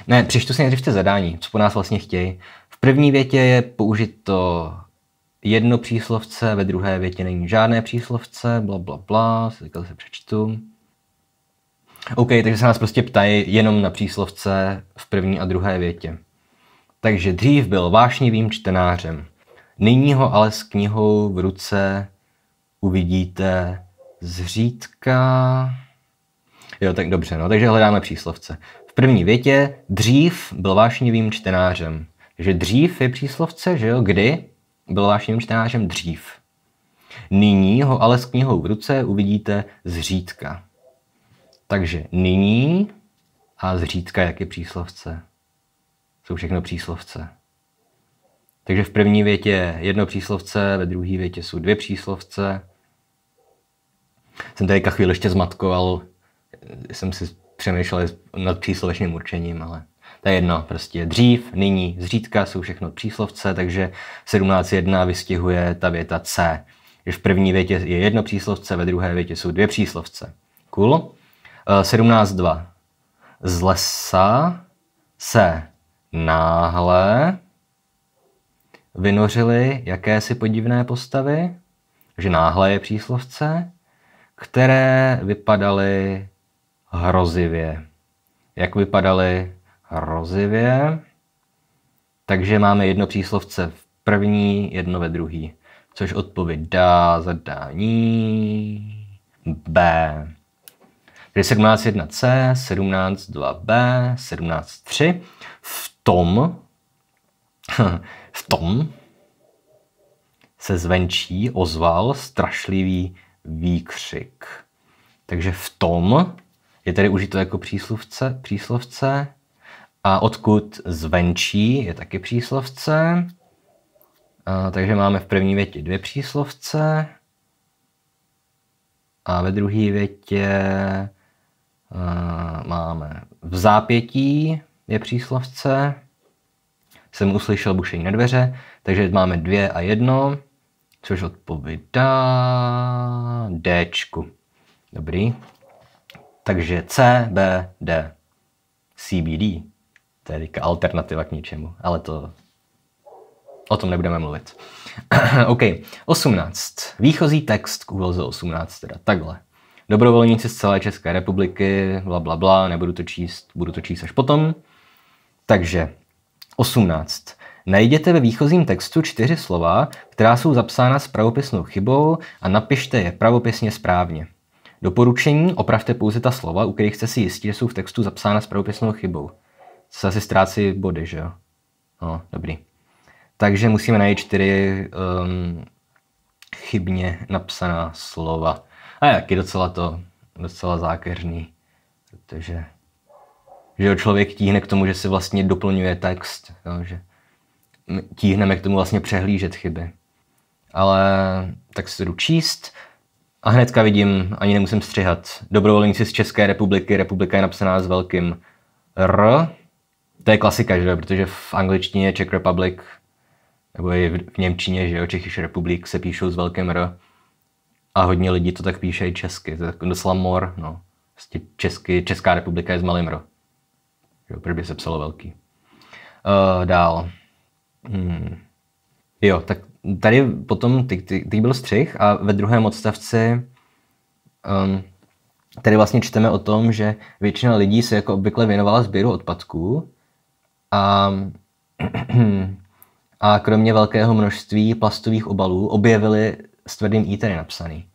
Ne, přečtu si nejdřív ty zadání, co po nás vlastně chtějí. V první větě je použito jedno příslovce, ve druhé větě není žádné příslovce, bla, bla, bla, se, se přečtu. OK, takže se nás prostě ptají jenom na příslovce v první a druhé větě. Takže dřív byl vášnivým čtenářem. Nyní ho ale s knihou v ruce uvidíte zřídka. Jo, tak dobře, no, takže hledáme příslovce. V první větě dřív byl vášnivým čtenářem. Takže dřív je příslovce, že jo, kdy byl vášnivým čtenářem dřív. Nyní ho ale s knihou v ruce uvidíte zřídka. Takže nyní a zřídka jak je příslovce. Jsou všechno příslovce. Takže v první větě je jedno příslovce, ve druhé větě jsou dvě příslovce. Jsem tady chvíli ještě zmatkoval, jsem si přemýšlel nad příslovečným určením, ale to je jedno, prostě dřív, nyní, zřídka jsou všechno příslovce, takže 17.1 vystihuje ta věta C. Že v první větě je jedno příslovce, ve druhé větě jsou dvě příslovce. Cool? 17.2. Eh, Z lesa se náhle vynořily jakési podivné postavy, že náhle je příslovce, které vypadaly hrozivě. Jak vypadaly hrozivě? Takže máme jedno příslovce v první, jedno ve druhý, což odpovídá zadání B. Tedy 17.1c, 17.2b, 17.3. V tom, <laughs> v tom se zvenčí ozval strašlivý výkřik. Takže v tom je tedy užito jako příslovce, příslovce a odkud zvenčí je taky příslovce. A, takže máme v první větě dvě příslovce a ve druhé větě Eh, máme v zápětí je příslovce, jsem uslyšel bušení na dveře, takže máme dvě a jedno, což odpovídá D. Dobrý. Takže C, B, D. CBD. To je teďka alternativa k ničemu, ale to o tom nebudeme mluvit. <clears throat> OK, 18. Výchozí text k úloze 18, teda takhle. Dobrovolníci z celé České republiky, bla, bla, bla, nebudu to číst, budu to číst až potom. Takže 18. Najděte ve výchozím textu čtyři slova, která jsou zapsána s pravopisnou chybou a napište je pravopisně správně. Doporučení opravte pouze ta slova, u kterých jste si jistí, že jsou v textu zapsána s pravopisnou chybou. Se asi ztrácí body, že jo? No, dobrý. Takže musíme najít čtyři um, chybně napsaná slova. A je docela to, docela zákeřný, protože že člověk tíhne k tomu, že si vlastně doplňuje text, jo, že tíhneme k tomu vlastně přehlížet chyby. Ale tak si jdu číst a hnedka vidím, ani nemusím střihat. Dobrovolníci z České republiky, republika je napsaná s velkým R. To je klasika, že protože v angličtině Czech Republic nebo i v Němčině, že jo, Czechish republik se píšou s velkým R. A hodně lidí to tak píše i česky, to je docela mor, no. Vlastně česky, Česká republika je z malým ro. Jo, by se psalo velký. Uh, dál. Hmm. Jo, tak tady potom, teď ty, ty byl střih a ve druhém odstavci um, tady vlastně čteme o tom, že většina lidí se jako obvykle věnovala sběru odpadků a, <clears throat> a kromě velkého množství plastových obalů objevili s tvrdým i tady napsaný.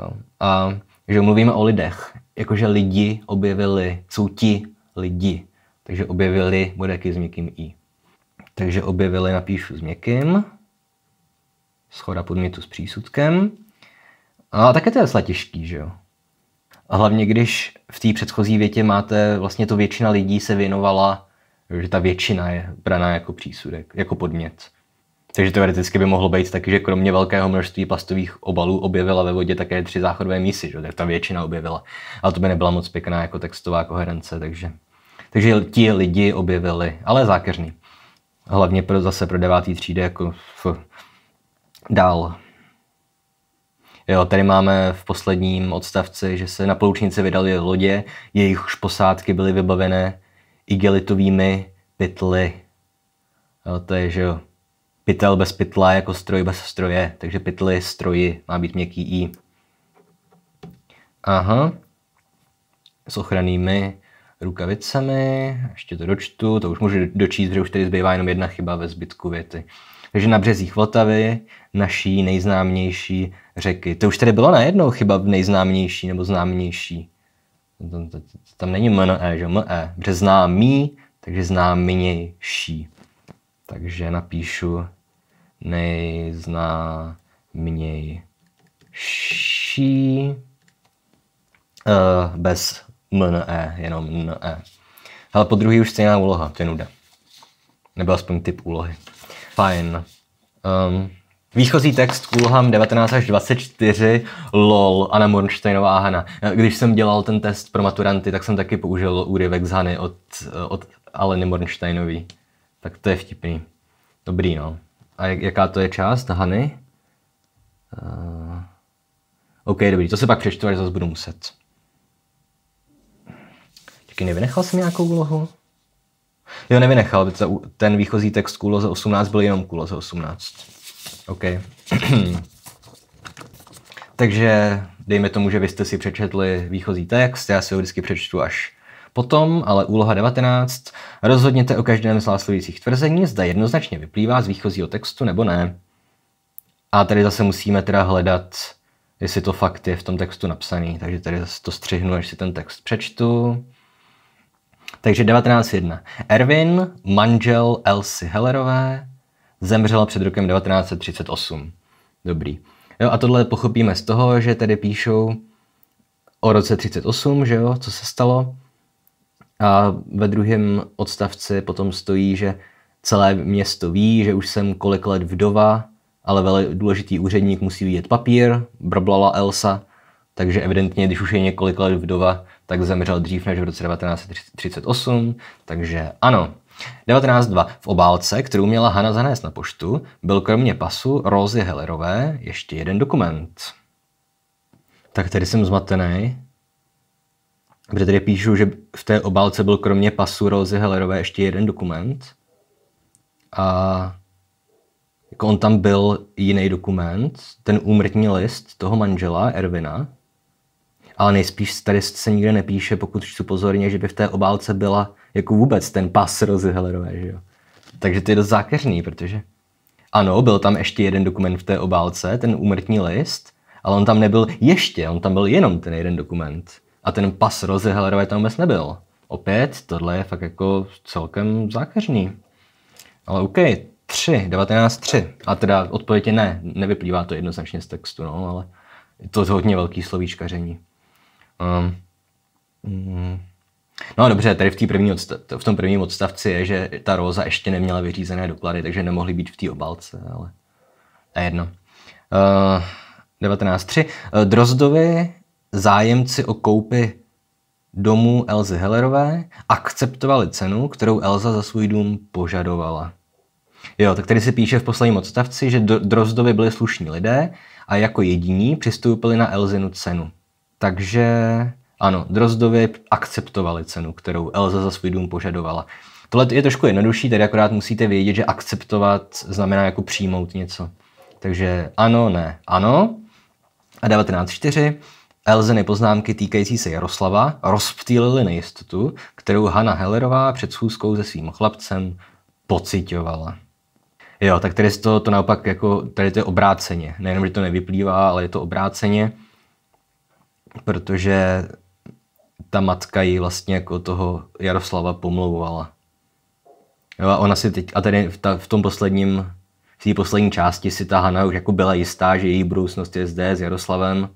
No. A že mluvíme o lidech, jakože lidi objevili, jsou ti lidi, takže objevili bude taky s měkkým i. Takže objevili napíšu s měkkým, schoda podmětu s přísudkem. A také to je docela těžký, že jo? A hlavně, když v té předchozí větě máte, vlastně to většina lidí se věnovala, že ta většina je braná jako přísudek, jako podmět. Takže teoreticky by mohlo být taky, že kromě velkého množství plastových obalů objevila ve vodě také tři záchodové mísy, že? tak ta většina objevila. Ale to by nebyla moc pěkná jako textová koherence, takže, takže ti lidi objevili, ale zákeřný. Hlavně pro, zase pro devátý třídy jako f, dál. Jo, tady máme v posledním odstavci, že se na poloučnice vydali lodě, jejichž posádky byly vybavené igelitovými pytly. Jo, to je, že jo, pytel bez pytla jako stroj bez stroje, takže pytly, stroji má být měkký i. Aha, s ochrannými rukavicemi, ještě to dočtu, to už můžu dočíst, protože už tady zbývá jenom jedna chyba ve zbytku věty. Takže na březích Vltavy, naší nejznámější řeky. To už tady bylo najednou chyba nejznámější nebo známější. Tam, není MNE, že e. Březná Březnámý, takže známější takže napíšu nejznámější uh, bez mne, jenom e. Ale po druhý už stejná úloha, to je nuda. Nebo aspoň typ úlohy. Fajn. Um, Výchozí text k úlohám 19 až 24, lol, Anna Mornsteinová Hana. Eh, když jsem dělal ten test pro maturanty, tak jsem taky použil úryvek z Hany od, eh, od Aleny Mornsteinový. Tak to je vtipný. Dobrý, no. A jak, jaká to je část Hany? Uh, OK, dobrý, to se pak přečtu, až zase budu muset. Taky nevynechal jsem nějakou úlohu? Jo, nevynechal, protože ten výchozí text k úloze 18 byl jenom k úloze 18. OK. <clears throat> Takže dejme tomu, že vy jste si přečetli výchozí text, já si ho vždycky přečtu až Potom, ale úloha 19, rozhodněte o každém z následujících tvrzení, zda jednoznačně vyplývá z výchozího textu nebo ne. A tady zase musíme teda hledat, jestli to fakt je v tom textu napsaný, takže tady zase to střihnu, až si ten text přečtu. Takže 19.1. Erwin manžel Elsie Hellerové, zemřela před rokem 1938. Dobrý. Jo, a tohle pochopíme z toho, že tady píšou o roce 38, že jo, co se stalo. A ve druhém odstavci potom stojí, že celé město ví, že už jsem kolik let vdova, ale velmi důležitý úředník musí vidět papír, brblala Elsa, takže evidentně, když už je několik let vdova, tak zemřel dřív než v roce 1938, takže ano. 19.2. V obálce, kterou měla Hanna zanést na poštu, byl kromě pasu Rozy Hellerové ještě jeden dokument. Tak tady jsem zmatený kde tedy píšu, že v té obálce byl kromě pasu Rozy Hellerové ještě jeden dokument. A jako on tam byl jiný dokument, ten úmrtní list toho manžela Ervina, ale nejspíš tady se nikde nepíše, pokud čtu pozorně, že by v té obálce byla jako vůbec ten pas Rozy Hellerové, že jo. Takže to je dost zákeřný, protože ano, byl tam ještě jeden dokument v té obálce, ten úmrtní list, ale on tam nebyl ještě, on tam byl jenom ten jeden dokument a ten pas Rozy Hellerové tam vůbec nebyl. Opět, tohle je fakt jako celkem zákeřný. Ale OK, 3, 19, 3. A teda odpověď ne, nevyplývá to jednoznačně z textu, no, ale je to hodně velký slovíčkaření. Um, mm. No dobře, tady v, první odstav, v tom prvním odstavci je, že ta roza ještě neměla vyřízené doklady, takže nemohly být v té obalce, ale a jedno. Uh, 19.3. Uh, Drozdovi zájemci o koupy domu Elzy Hellerové akceptovali cenu, kterou Elza za svůj dům požadovala. Jo, tak tady se píše v posledním odstavci, že Drozdovi byli slušní lidé a jako jediní přistoupili na Elzinu cenu. Takže ano, Drozdovi akceptovali cenu, kterou Elza za svůj dům požadovala. Tohle je trošku jednodušší, tady akorát musíte vědět, že akceptovat znamená jako přijmout něco. Takže ano, ne, ano. A 19.4. Elzeny poznámky týkající se Jaroslava rozptýlily nejistotu, kterou Hanna Hellerová před schůzkou se svým chlapcem pocitovala. Jo, tak tady to, to naopak jako, tady to je obráceně. Nejenom, že to nevyplývá, ale je to obráceně, protože ta matka ji vlastně jako toho Jaroslava pomlouvala. Jo, a ona si teď, a tady v, ta, v tom posledním, v té poslední části si ta Hana už jako byla jistá, že její budoucnost je zde s Jaroslavem,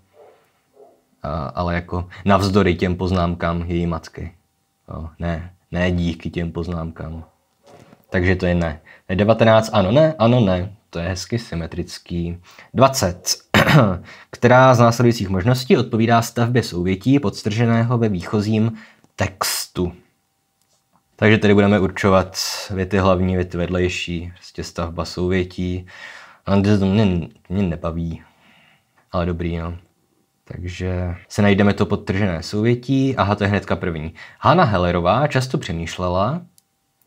ale jako navzdory těm poznámkám její matky. Jo, ne, ne díky těm poznámkám. Takže to je ne. 19, ano, ne, ano, ne. To je hezky symetrický. 20. <clears throat> Která z následujících možností odpovídá stavbě souvětí podstrženého ve výchozím textu? Takže tady budeme určovat věty hlavní, věty vedlejší, prostě stavba souvětí. A to mě, mě nebaví. Ale dobrý, no. Takže se najdeme to podtržené souvětí. Aha, to je hnedka první. Hanna Hellerová často přemýšlela,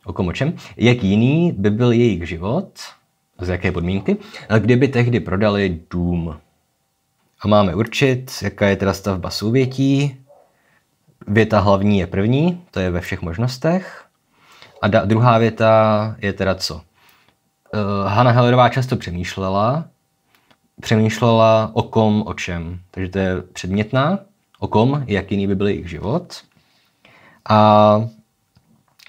o kom o čem, jak jiný by byl jejich život, z jaké podmínky, kdyby tehdy prodali dům. A máme určit, jaká je teda stavba souvětí. Věta hlavní je první, to je ve všech možnostech. A da, druhá věta je teda co? Uh, Hanna Hellerová často přemýšlela, přemýšlela o kom, o čem. Takže to je předmětná, o kom, jak jiný by byl jejich život. A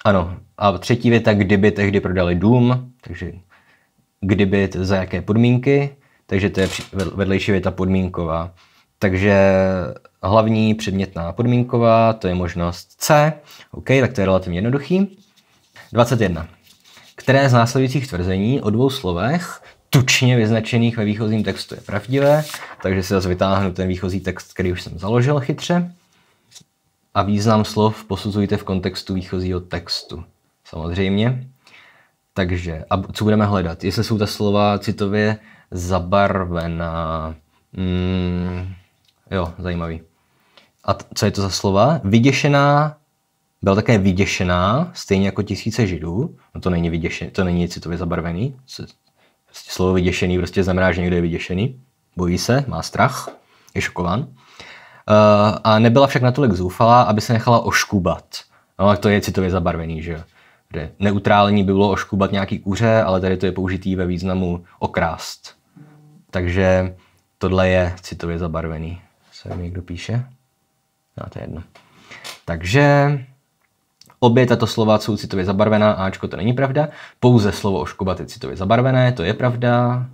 ano, a třetí věta, kdyby tehdy prodali dům, takže kdyby za jaké podmínky, takže to je vedlejší věta podmínková. Takže hlavní předmětná podmínková, to je možnost C, OK, tak to je relativně jednoduchý. 21. Které z následujících tvrzení o dvou slovech tučně vyznačených ve výchozím textu je pravdivé, takže si zase vytáhnu ten výchozí text, který už jsem založil chytře a význam slov posuzujte v kontextu výchozího textu. Samozřejmě. Takže, a co budeme hledat? Jestli jsou ta slova citově zabarvená. Mm, jo, zajímavý. A co je to za slova? Vyděšená, byla také vyděšená, stejně jako tisíce židů. No to není vyděšené, to není citově zabarvený, Prostě slovo vyděšený prostě znamená, že někdo je vyděšený, bojí se, má strach, je šokovan. Eh, a nebyla však natolik zoufalá, aby se nechala oškubat. No a to je citově zabarvený, že Kde Neutrální by bylo oškubat nějaký kuře, ale tady to je použitý ve významu okrást. Takže tohle je citově zabarvený. Co mi někdo píše? No, to je jedno. Takže Obě tato slova jsou citově zabarvená, Ačko to není pravda. Pouze slovo oškubat je citově zabarvené, to je pravda.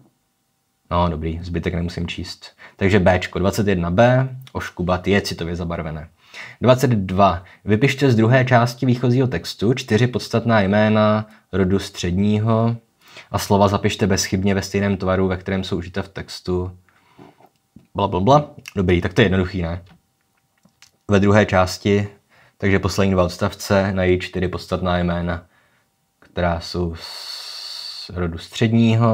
No dobrý, zbytek nemusím číst. Takže Bčko, 21B, oškubat je citově zabarvené. 22. Vypište z druhé části výchozího textu čtyři podstatná jména rodu středního a slova zapište bezchybně ve stejném tvaru, ve kterém jsou užita v textu. Bla, bla, bla. Dobrý, tak to je jednoduchý, ne? Ve druhé části takže poslední dva odstavce na její čtyři podstatná jména, která jsou z rodu středního.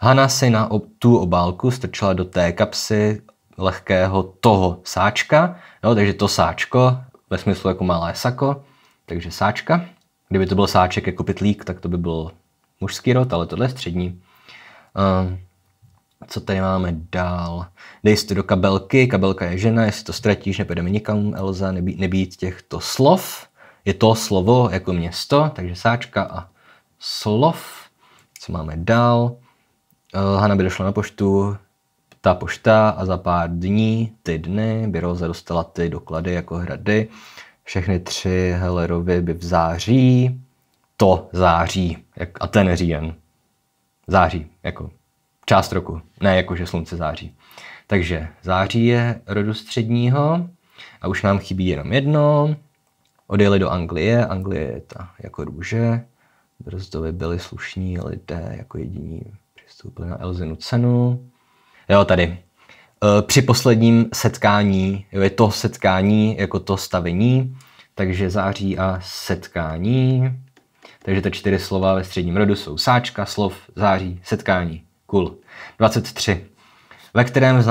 Hana si na ob, tu obálku strčila do té kapsy lehkého toho sáčka, jo, takže to sáčko, ve smyslu jako malé sako, takže sáčka. Kdyby to byl sáček jako pytlík, tak to by byl mužský rod, ale tohle je střední. Um, co tady máme dál? Dej si to do kabelky, kabelka je žena, jestli to ztratíš, nepůjdeme nikam, Elza, nebýt, nebýt těchto slov. Je to slovo jako město, takže sáčka a slov. Co máme dál? Eh, Hana by došla na poštu, ta pošta a za pár dní, ty dny, by Roza dostala ty doklady jako hrady. Všechny tři Hellerovi by v září, to září, jak, a ten říjen. Září, jako část roku, ne jako, že slunce září. Takže září je rodu středního a už nám chybí jenom jedno. Odjeli do Anglie, Anglie je ta jako růže. Drozdovi byli slušní lidé, jako jediní přistoupili na Elzinu cenu. Jo, tady. E, při posledním setkání, jo, je to setkání jako to stavení, takže září a setkání. Takže ta čtyři slova ve středním rodu jsou sáčka, slov, září, setkání. Cool. 23. Ve, kterém z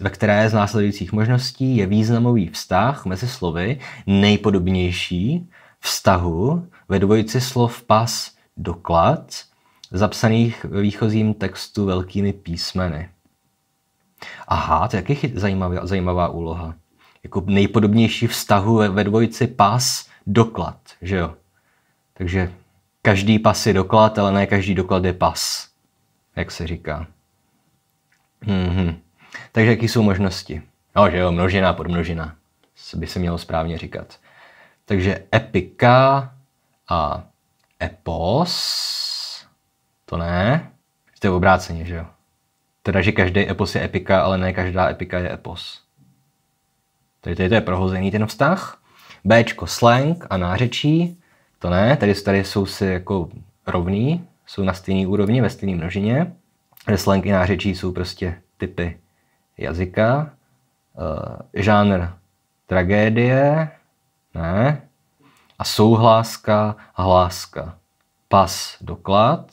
ve které z následujících možností je významový vztah mezi slovy nejpodobnější vztahu ve dvojici slov pas doklad zapsaných ve výchozím textu velkými písmeny. Aha, to je jaký zajímavá, zajímavá úloha. Jako nejpodobnější vztahu ve, ve dvojici pas doklad, že jo? Takže každý pas je doklad, ale ne každý doklad je pas jak se říká. Mm-hmm. Takže jaký jsou možnosti? No, že jo, množina, podmnožina, by se mělo správně říkat. Takže epika a epos, to ne, to je obráceně, že jo. Teda, že každý epos je epika, ale ne každá epika je epos. Tady, tady to je prohozený ten vztah. Bčko slang a nářečí, to ne, tady, tady jsou si jako rovný, jsou na stejné úrovni, ve stejné množině. Slang nářečí jsou prostě typy jazyka. Uh, žánr tragédie, ne, a souhláska hláska. Pas, doklad.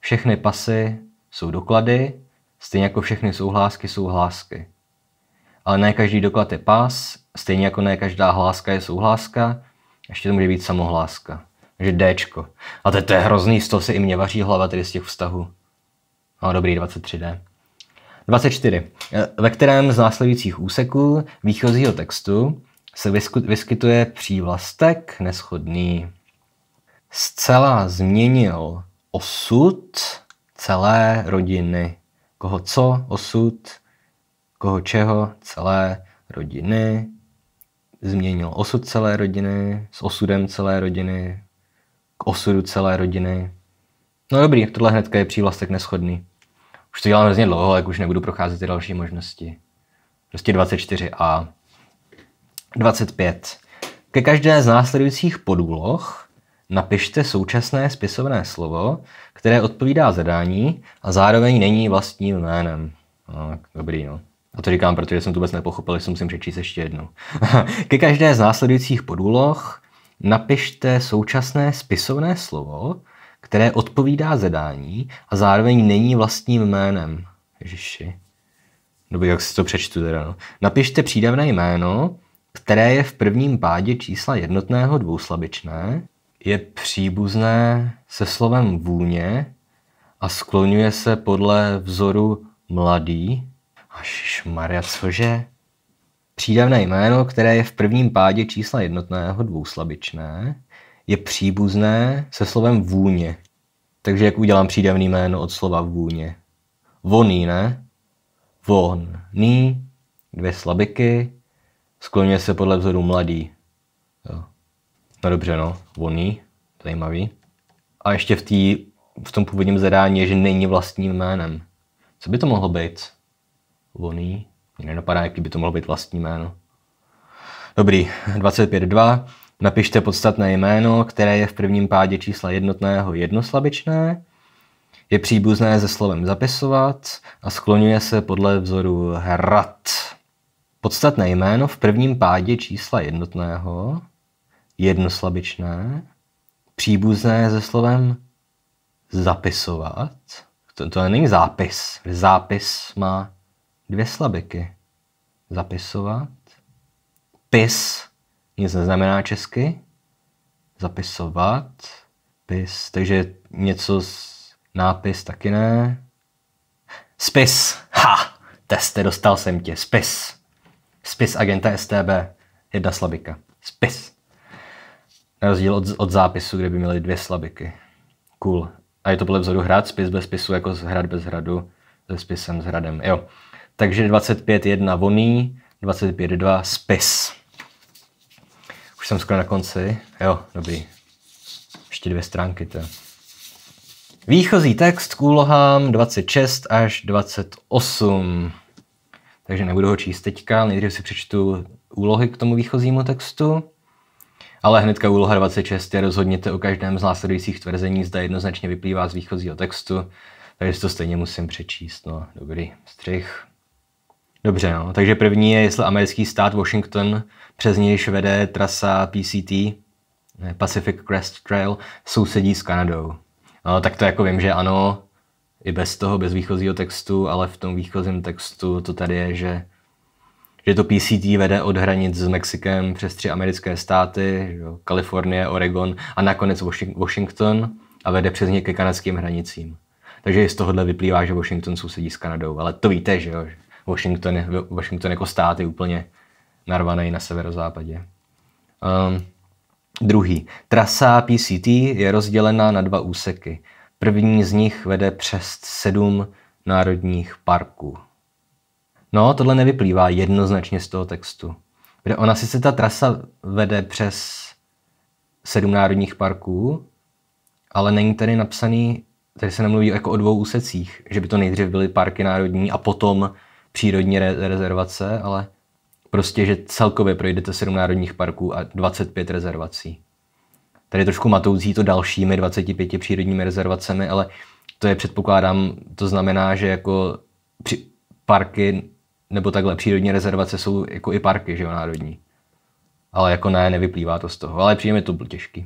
Všechny pasy jsou doklady, stejně jako všechny souhlásky jsou hlásky. Ale ne každý doklad je pas, stejně jako ne každá hláska je souhláska, ještě to může být samohláska že Dčko. A to, to je hrozný, z toho se i mě vaří hlava tedy z těch vztahů. No dobrý, 23D. 24. Eh, ve kterém z následujících úseků výchozího textu se vyskytuje přívlastek neschodný. Zcela změnil osud celé rodiny. Koho co osud, koho čeho celé rodiny. Změnil osud celé rodiny, s osudem celé rodiny, k osudu celé rodiny. No dobrý, tohle hnedka je přívlastek neschodný. Už to dělám hrozně dlouho, jak už nebudu procházet ty další možnosti. Prostě 24 a 25. Ke každé z následujících podúloh napište současné spisovné slovo, které odpovídá zadání a zároveň není vlastním jménem. Tak, dobrý, no. A to říkám, protože jsem to vůbec nepochopil, že si musím přečíst ještě jednou. <laughs> Ke každé z následujících podúloh napište současné spisovné slovo, které odpovídá zadání a zároveň není vlastním jménem. Ježiši. Dobře, jak si to přečtu teda. No. Napište přídavné jméno, které je v prvním pádě čísla jednotného dvouslabičné, je příbuzné se slovem vůně a skloňuje se podle vzoru mladý. Až Maria, cože? Přídavné jméno, které je v prvním pádě čísla jednotného dvouslabičné, je příbuzné se slovem vůně. Takže jak udělám přídavné jméno od slova vůně? Voný, ne? Von, ní, dvě slabiky, skloně se podle vzoru mladý. Jo. No dobře, no, voný, zajímavý. A ještě v, tý, v tom původním zadání je, že není vlastním jménem. Co by to mohlo být? Voný, mě nenapadá, jaký by to mohlo být vlastní jméno. Dobrý, 25.2. Napište podstatné jméno, které je v prvním pádě čísla jednotného jednoslabičné, je příbuzné se slovem zapisovat a skloňuje se podle vzoru hrad. Podstatné jméno v prvním pádě čísla jednotného, jednoslabičné, příbuzné se slovem zapisovat. To, to není zápis. Zápis má dvě slabiky. Zapisovat. Pis. Nic neznamená česky. Zapisovat. Pis. Takže něco s nápis taky ne. Spis. Ha! Teste, dostal jsem tě. Spis. Spis agenta STB. Jedna slabika. Spis. Na rozdíl od, od zápisu, kde by měli dvě slabiky. Cool. A je to podle vzoru hrát spis bez spisu, jako hrad bez hradu, se spisem s hradem. Jo. Takže 25.1 voný, 25.2 spis. Už jsem skoro na konci. Jo, dobrý. Ještě dvě stránky to. Výchozí text k úlohám 26 až 28. Takže nebudu ho číst teďka, nejdřív si přečtu úlohy k tomu výchozímu textu. Ale hnedka úloha 26 je rozhodněte o každém z následujících tvrzení, zda jednoznačně vyplývá z výchozího textu, takže to stejně musím přečíst. No, dobrý, střih. Dobře, no. takže první je, jestli americký stát Washington, přes nějž vede trasa PCT, Pacific Crest Trail, sousedí s Kanadou. No, tak to jako vím, že ano, i bez toho, bez výchozího textu, ale v tom výchozím textu to tady je, že, že to PCT vede od hranic s Mexikem přes tři americké státy, jo, Kalifornie, Oregon a nakonec Washington a vede přes ně ke kanadským hranicím. Takže z tohohle vyplývá, že Washington sousedí s Kanadou, ale to víte, že jo? Washington, Washington jako stát je úplně narvaný na severozápadě. Um, druhý. Trasa PCT je rozdělena na dva úseky. První z nich vede přes sedm národních parků. No, tohle nevyplývá jednoznačně z toho textu. Kde ona sice ta trasa vede přes sedm národních parků, ale není tady napsaný, tady se nemluví jako o dvou úsecích, že by to nejdřív byly parky národní a potom přírodní re- rezervace, ale prostě, že celkově projdete 7 národních parků a 25 rezervací. Tady trošku matoucí to dalšími 25 přírodními rezervacemi, ale to je předpokládám, to znamená, že jako při parky nebo takhle přírodní rezervace jsou jako i parky, že jo, národní. Ale jako ne, nevyplývá to z toho, ale přijeme to byl těžký.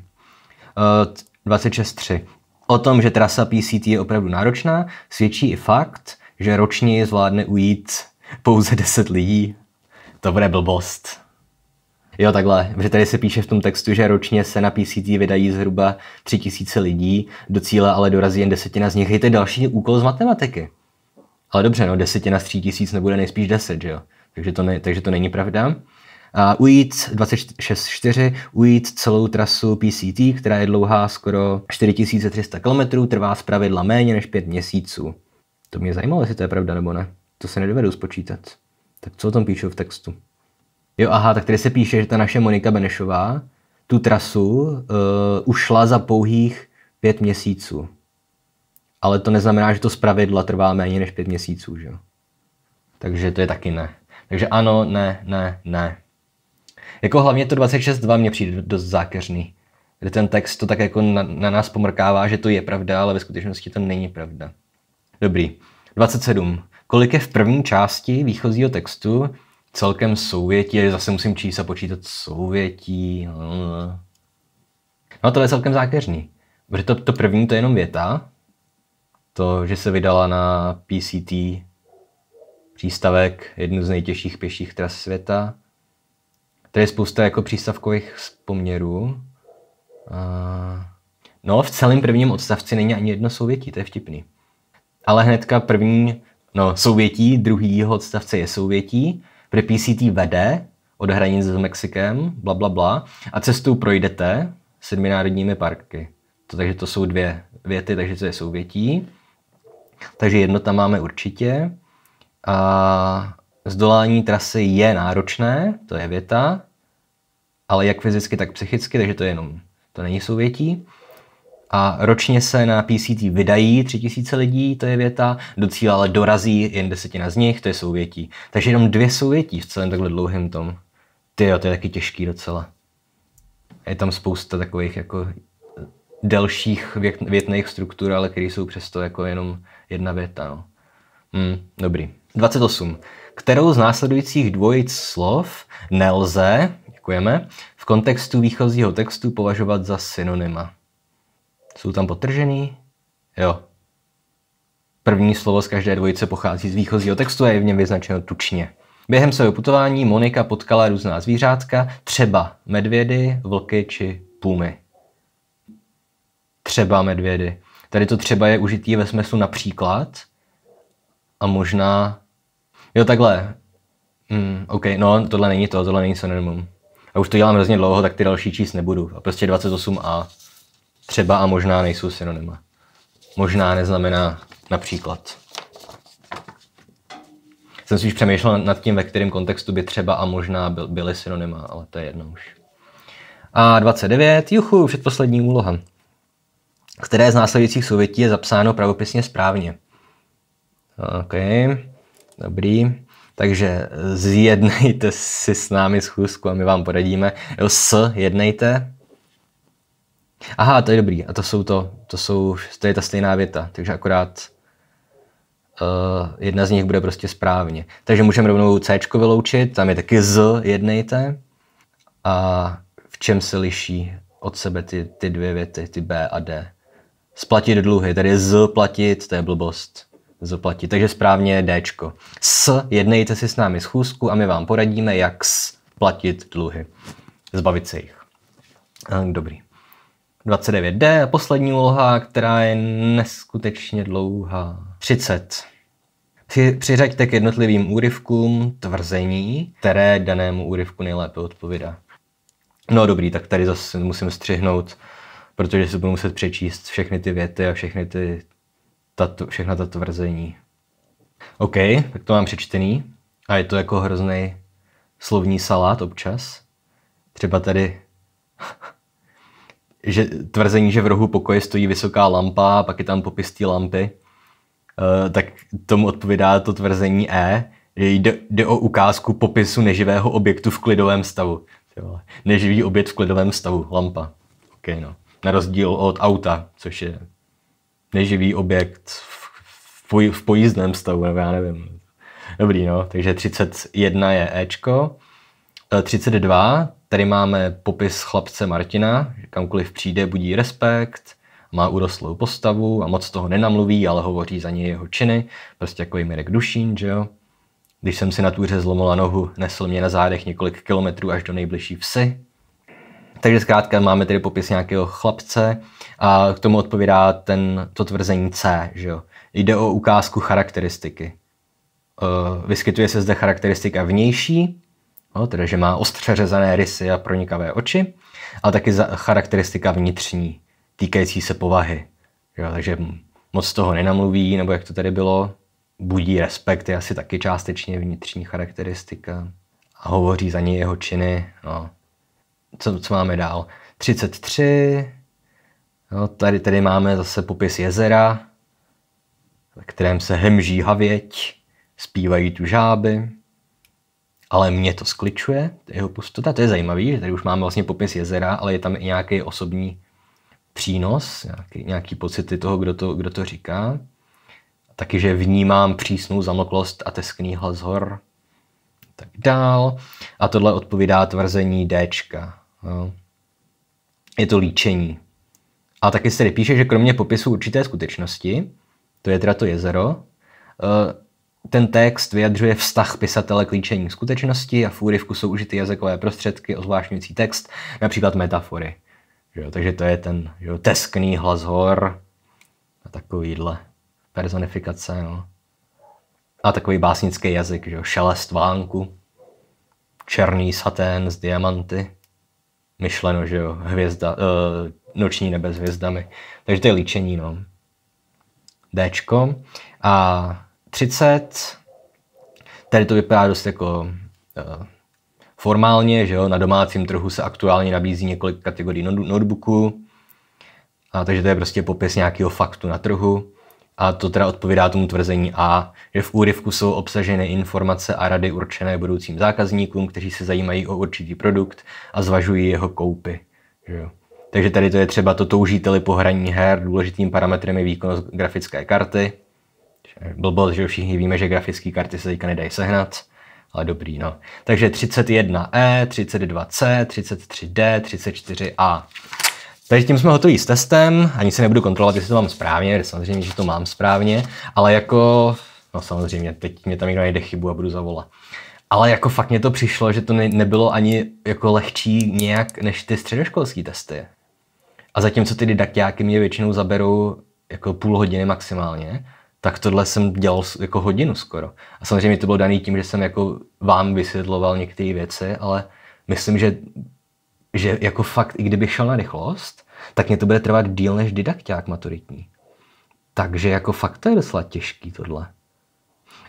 Uh, eh, 26.3. O tom, že trasa PCT je opravdu náročná, svědčí i fakt, že ročně zvládne ujít pouze 10 lidí, to bude blbost. Jo, takhle, že tady se píše v tom textu, že ročně se na PCT vydají zhruba 3000 lidí, do cíle ale dorazí jen desetina z nich. Je to další úkol z matematiky. Ale dobře, no, desetina z 3000 nebude nejspíš 10, že jo? Takže to, ne, takže to není pravda. A ujít 26.4, ujít celou trasu PCT, která je dlouhá skoro 4300 km, trvá zpravidla méně než 5 měsíců. To mě zajímalo, jestli to je pravda nebo ne. To se nedovedu spočítat. Tak co o tom píšu v textu? Jo, aha, tak tady se píše, že ta naše Monika Benešová tu trasu uh, ušla za pouhých pět měsíců. Ale to neznamená, že to zpravidla trvá méně než pět měsíců, že jo? Takže to je taky ne. Takže ano, ne, ne, ne. Jako hlavně to 26.2 mě přijde dost zákeřný. Kde ten text to tak jako na, na nás pomrkává, že to je pravda, ale ve skutečnosti to není pravda. Dobrý. 27. Kolik je v první části výchozího textu celkem souvětí? Zase musím číst a počítat souvětí. No to je celkem zákeřný. Protože to, to první to je jenom věta. To, že se vydala na PCT přístavek, jednu z nejtěžších pěších tras světa. Tady je spousta jako přístavkových poměrů. A... No, v celém prvním odstavci není ani jedno souvětí, to je vtipný ale hnedka první, no souvětí, Druhý odstavce je souvětí, kde PCT vede od hranic s Mexikem, bla, bla, bla, a cestou projdete sedmi národními parky. To, takže to jsou dvě věty, takže to je souvětí. Takže jedno tam máme určitě. A zdolání trasy je náročné, to je věta, ale jak fyzicky, tak psychicky, takže to je jenom, to není souvětí a ročně se na PCT vydají 3000 lidí, to je věta, do cíle ale dorazí jen desetina z nich, to je souvětí. Takže jenom dvě souvětí v celém takhle dlouhém tom. Ty jo, to je taky těžký docela. Je tam spousta takových jako delších vět, větných struktur, ale které jsou přesto jako jenom jedna věta. No. Hmm, dobrý. 28. Kterou z následujících dvojic slov nelze, děkujeme, v kontextu výchozího textu považovat za synonyma? Jsou tam potržený? Jo. První slovo z každé dvojice pochází z výchozího textu a je v něm vyznačeno tučně. Během svého putování Monika potkala různá zvířátka, třeba medvědy, vlky či pumy. Třeba medvědy. Tady to třeba je užitý ve smyslu například a možná... Jo, takhle. Mm, OK, no, tohle není to, tohle není synonymum. A už to dělám hrozně dlouho, tak ty další číst nebudu. A prostě 28a. Třeba a možná nejsou synonyma. Možná neznamená například. Jsem už přemýšlel nad tím, ve kterém kontextu by třeba a možná byly synonyma, ale to je jedno už. A 29, juchu, předposlední úloha. Které z následujících souvětí je zapsáno pravopisně správně? OK, dobrý. Takže zjednejte si s námi schůzku a my vám poradíme. s jednejte, Aha, to je dobrý. A to jsou to, to jsou, to je ta stejná věta, takže akorát uh, jedna z nich bude prostě správně. Takže můžeme rovnou C vyloučit, tam je taky Z, jednejte. A v čem se liší od sebe ty, ty dvě věty, ty B a D? Splatit dluhy, je Z platit, to je blbost. Z platit, takže správně D. S, jednejte si s námi schůzku a my vám poradíme, jak splatit dluhy. Zbavit se jich. Eh, dobrý. 29D a poslední úloha, která je neskutečně dlouhá. 30. Přiřaďte k jednotlivým úryvkům tvrzení, které danému úryvku nejlépe odpovídá. No dobrý, tak tady zase musím střihnout, protože si budu muset přečíst všechny ty věty a všechny ty, ta, všechna ta tvrzení. OK, tak to mám přečtený a je to jako hrozný slovní salát občas. Třeba tady že tvrzení, že v rohu pokoje stojí vysoká lampa, pak je tam popis té lampy, eh, tak tomu odpovídá to tvrzení E, že jde, jde o ukázku popisu neživého objektu v klidovém stavu. Neživý objekt v klidovém stavu, lampa. Okay, no. Na rozdíl od auta, což je neživý objekt v, poj, v pojízdném stavu, nebo já nevím. Dobrý, no, takže 31 je Ečko, 32 eh, Tady máme popis chlapce Martina, že kamkoliv přijde, budí respekt, má urostlou postavu a moc toho nenamluví, ale hovoří za něj jeho činy, prostě jako Mirek Dušín, že jo. Když jsem si na tůře zlomila nohu, nesl mě na zádech několik kilometrů až do nejbližší vsi. Takže zkrátka máme tedy popis nějakého chlapce a k tomu odpovídá ten, to tvrzení C, že jo. Jde o ukázku charakteristiky. Eh, vyskytuje se zde charakteristika vnější, No, tedy, že má ostře řezané rysy a pronikavé oči, ale taky za charakteristika vnitřní, týkající se povahy. Jo, takže moc toho nenamluví, nebo jak to tady bylo, budí respekt, je asi taky částečně vnitřní charakteristika a hovoří za něj jeho činy. No. Co, co máme dál? 33. No, tady, tady máme zase popis jezera, ve kterém se hemží havěť, zpívají tu žáby ale mě to skličuje, jeho pustota, to je zajímavý, že tady už máme vlastně popis jezera, ale je tam i nějaký osobní přínos, nějaký, nějaký pocity toho, kdo to, kdo to říká. Taky, že vnímám přísnou zamoklost a teskný hlas hor, tak dál. A tohle odpovídá tvrzení D. No. Je to líčení. A taky se tady píše, že kromě popisu určité skutečnosti, to je teda to jezero, eh, ten text vyjadřuje vztah pisatele k líčení skutečnosti a v úryvku jsou užity jazykové prostředky ozvlášňující text, například metafory. Jo, takže to je ten jo, teskný hlas hor a takovýhle personifikace. No. A takový básnický jazyk, že jo, šelest vánku, černý satén z diamanty, myšleno, že jo, hvězda, uh, noční nebe s hvězdami. Takže to je líčení, no. Dčko. A 30. Tady to vypadá dost jako uh, formálně, že jo, na domácím trhu se aktuálně nabízí několik kategorií notebooků, a takže to je prostě popis nějakého faktu na trhu. A to teda odpovídá tomu tvrzení A, že v úryvku jsou obsaženy informace a rady určené budoucím zákazníkům, kteří se zajímají o určitý produkt a zvažují jeho koupy. Že jo. Takže tady to je třeba to toužíteli po hraní her, důležitým parametrem je výkonnost grafické karty, Blbost, že všichni víme, že grafické karty se teďka nedají sehnat, ale dobrý, no. Takže 31E, 32C, 33D, 34A. Takže tím jsme hotoví s testem, ani se nebudu kontrolovat, jestli to mám správně, samozřejmě, že to mám správně, ale jako, no samozřejmě, teď mě tam někdo najde chybu a budu zavolat. Ale jako fakt mě to přišlo, že to ne, nebylo ani jako lehčí nějak než ty středoškolské testy. A zatímco ty didaktiáky mě většinou zaberou jako půl hodiny maximálně, tak tohle jsem dělal jako hodinu skoro. A samozřejmě to bylo daný tím, že jsem jako vám vysvětloval některé věci, ale myslím, že, že jako fakt, i kdybych šel na rychlost, tak mě to bude trvat díl než didakták maturitní. Takže jako fakt to je docela těžký tohle.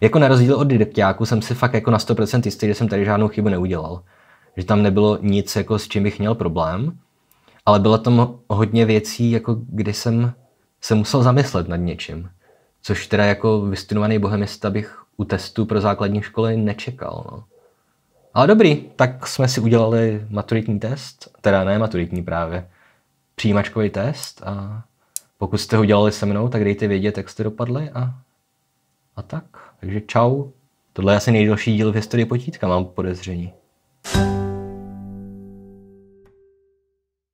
Jako na rozdíl od didaktiáku jsem si fakt jako na 100% jistý, že jsem tady žádnou chybu neudělal. Že tam nebylo nic, jako s čím bych měl problém, ale bylo tam hodně věcí, jako kdy jsem se musel zamyslet nad něčím. Což teda jako vystudovaný bohemista bych u testu pro základní školy nečekal. No. Ale dobrý, tak jsme si udělali maturitní test, teda ne maturitní právě, přijímačkový test a pokud jste ho dělali se mnou, tak dejte vědět, jak jste dopadli a, a tak. Takže čau. Tohle je asi nejdelší díl v historii potítka, mám podezření. thank you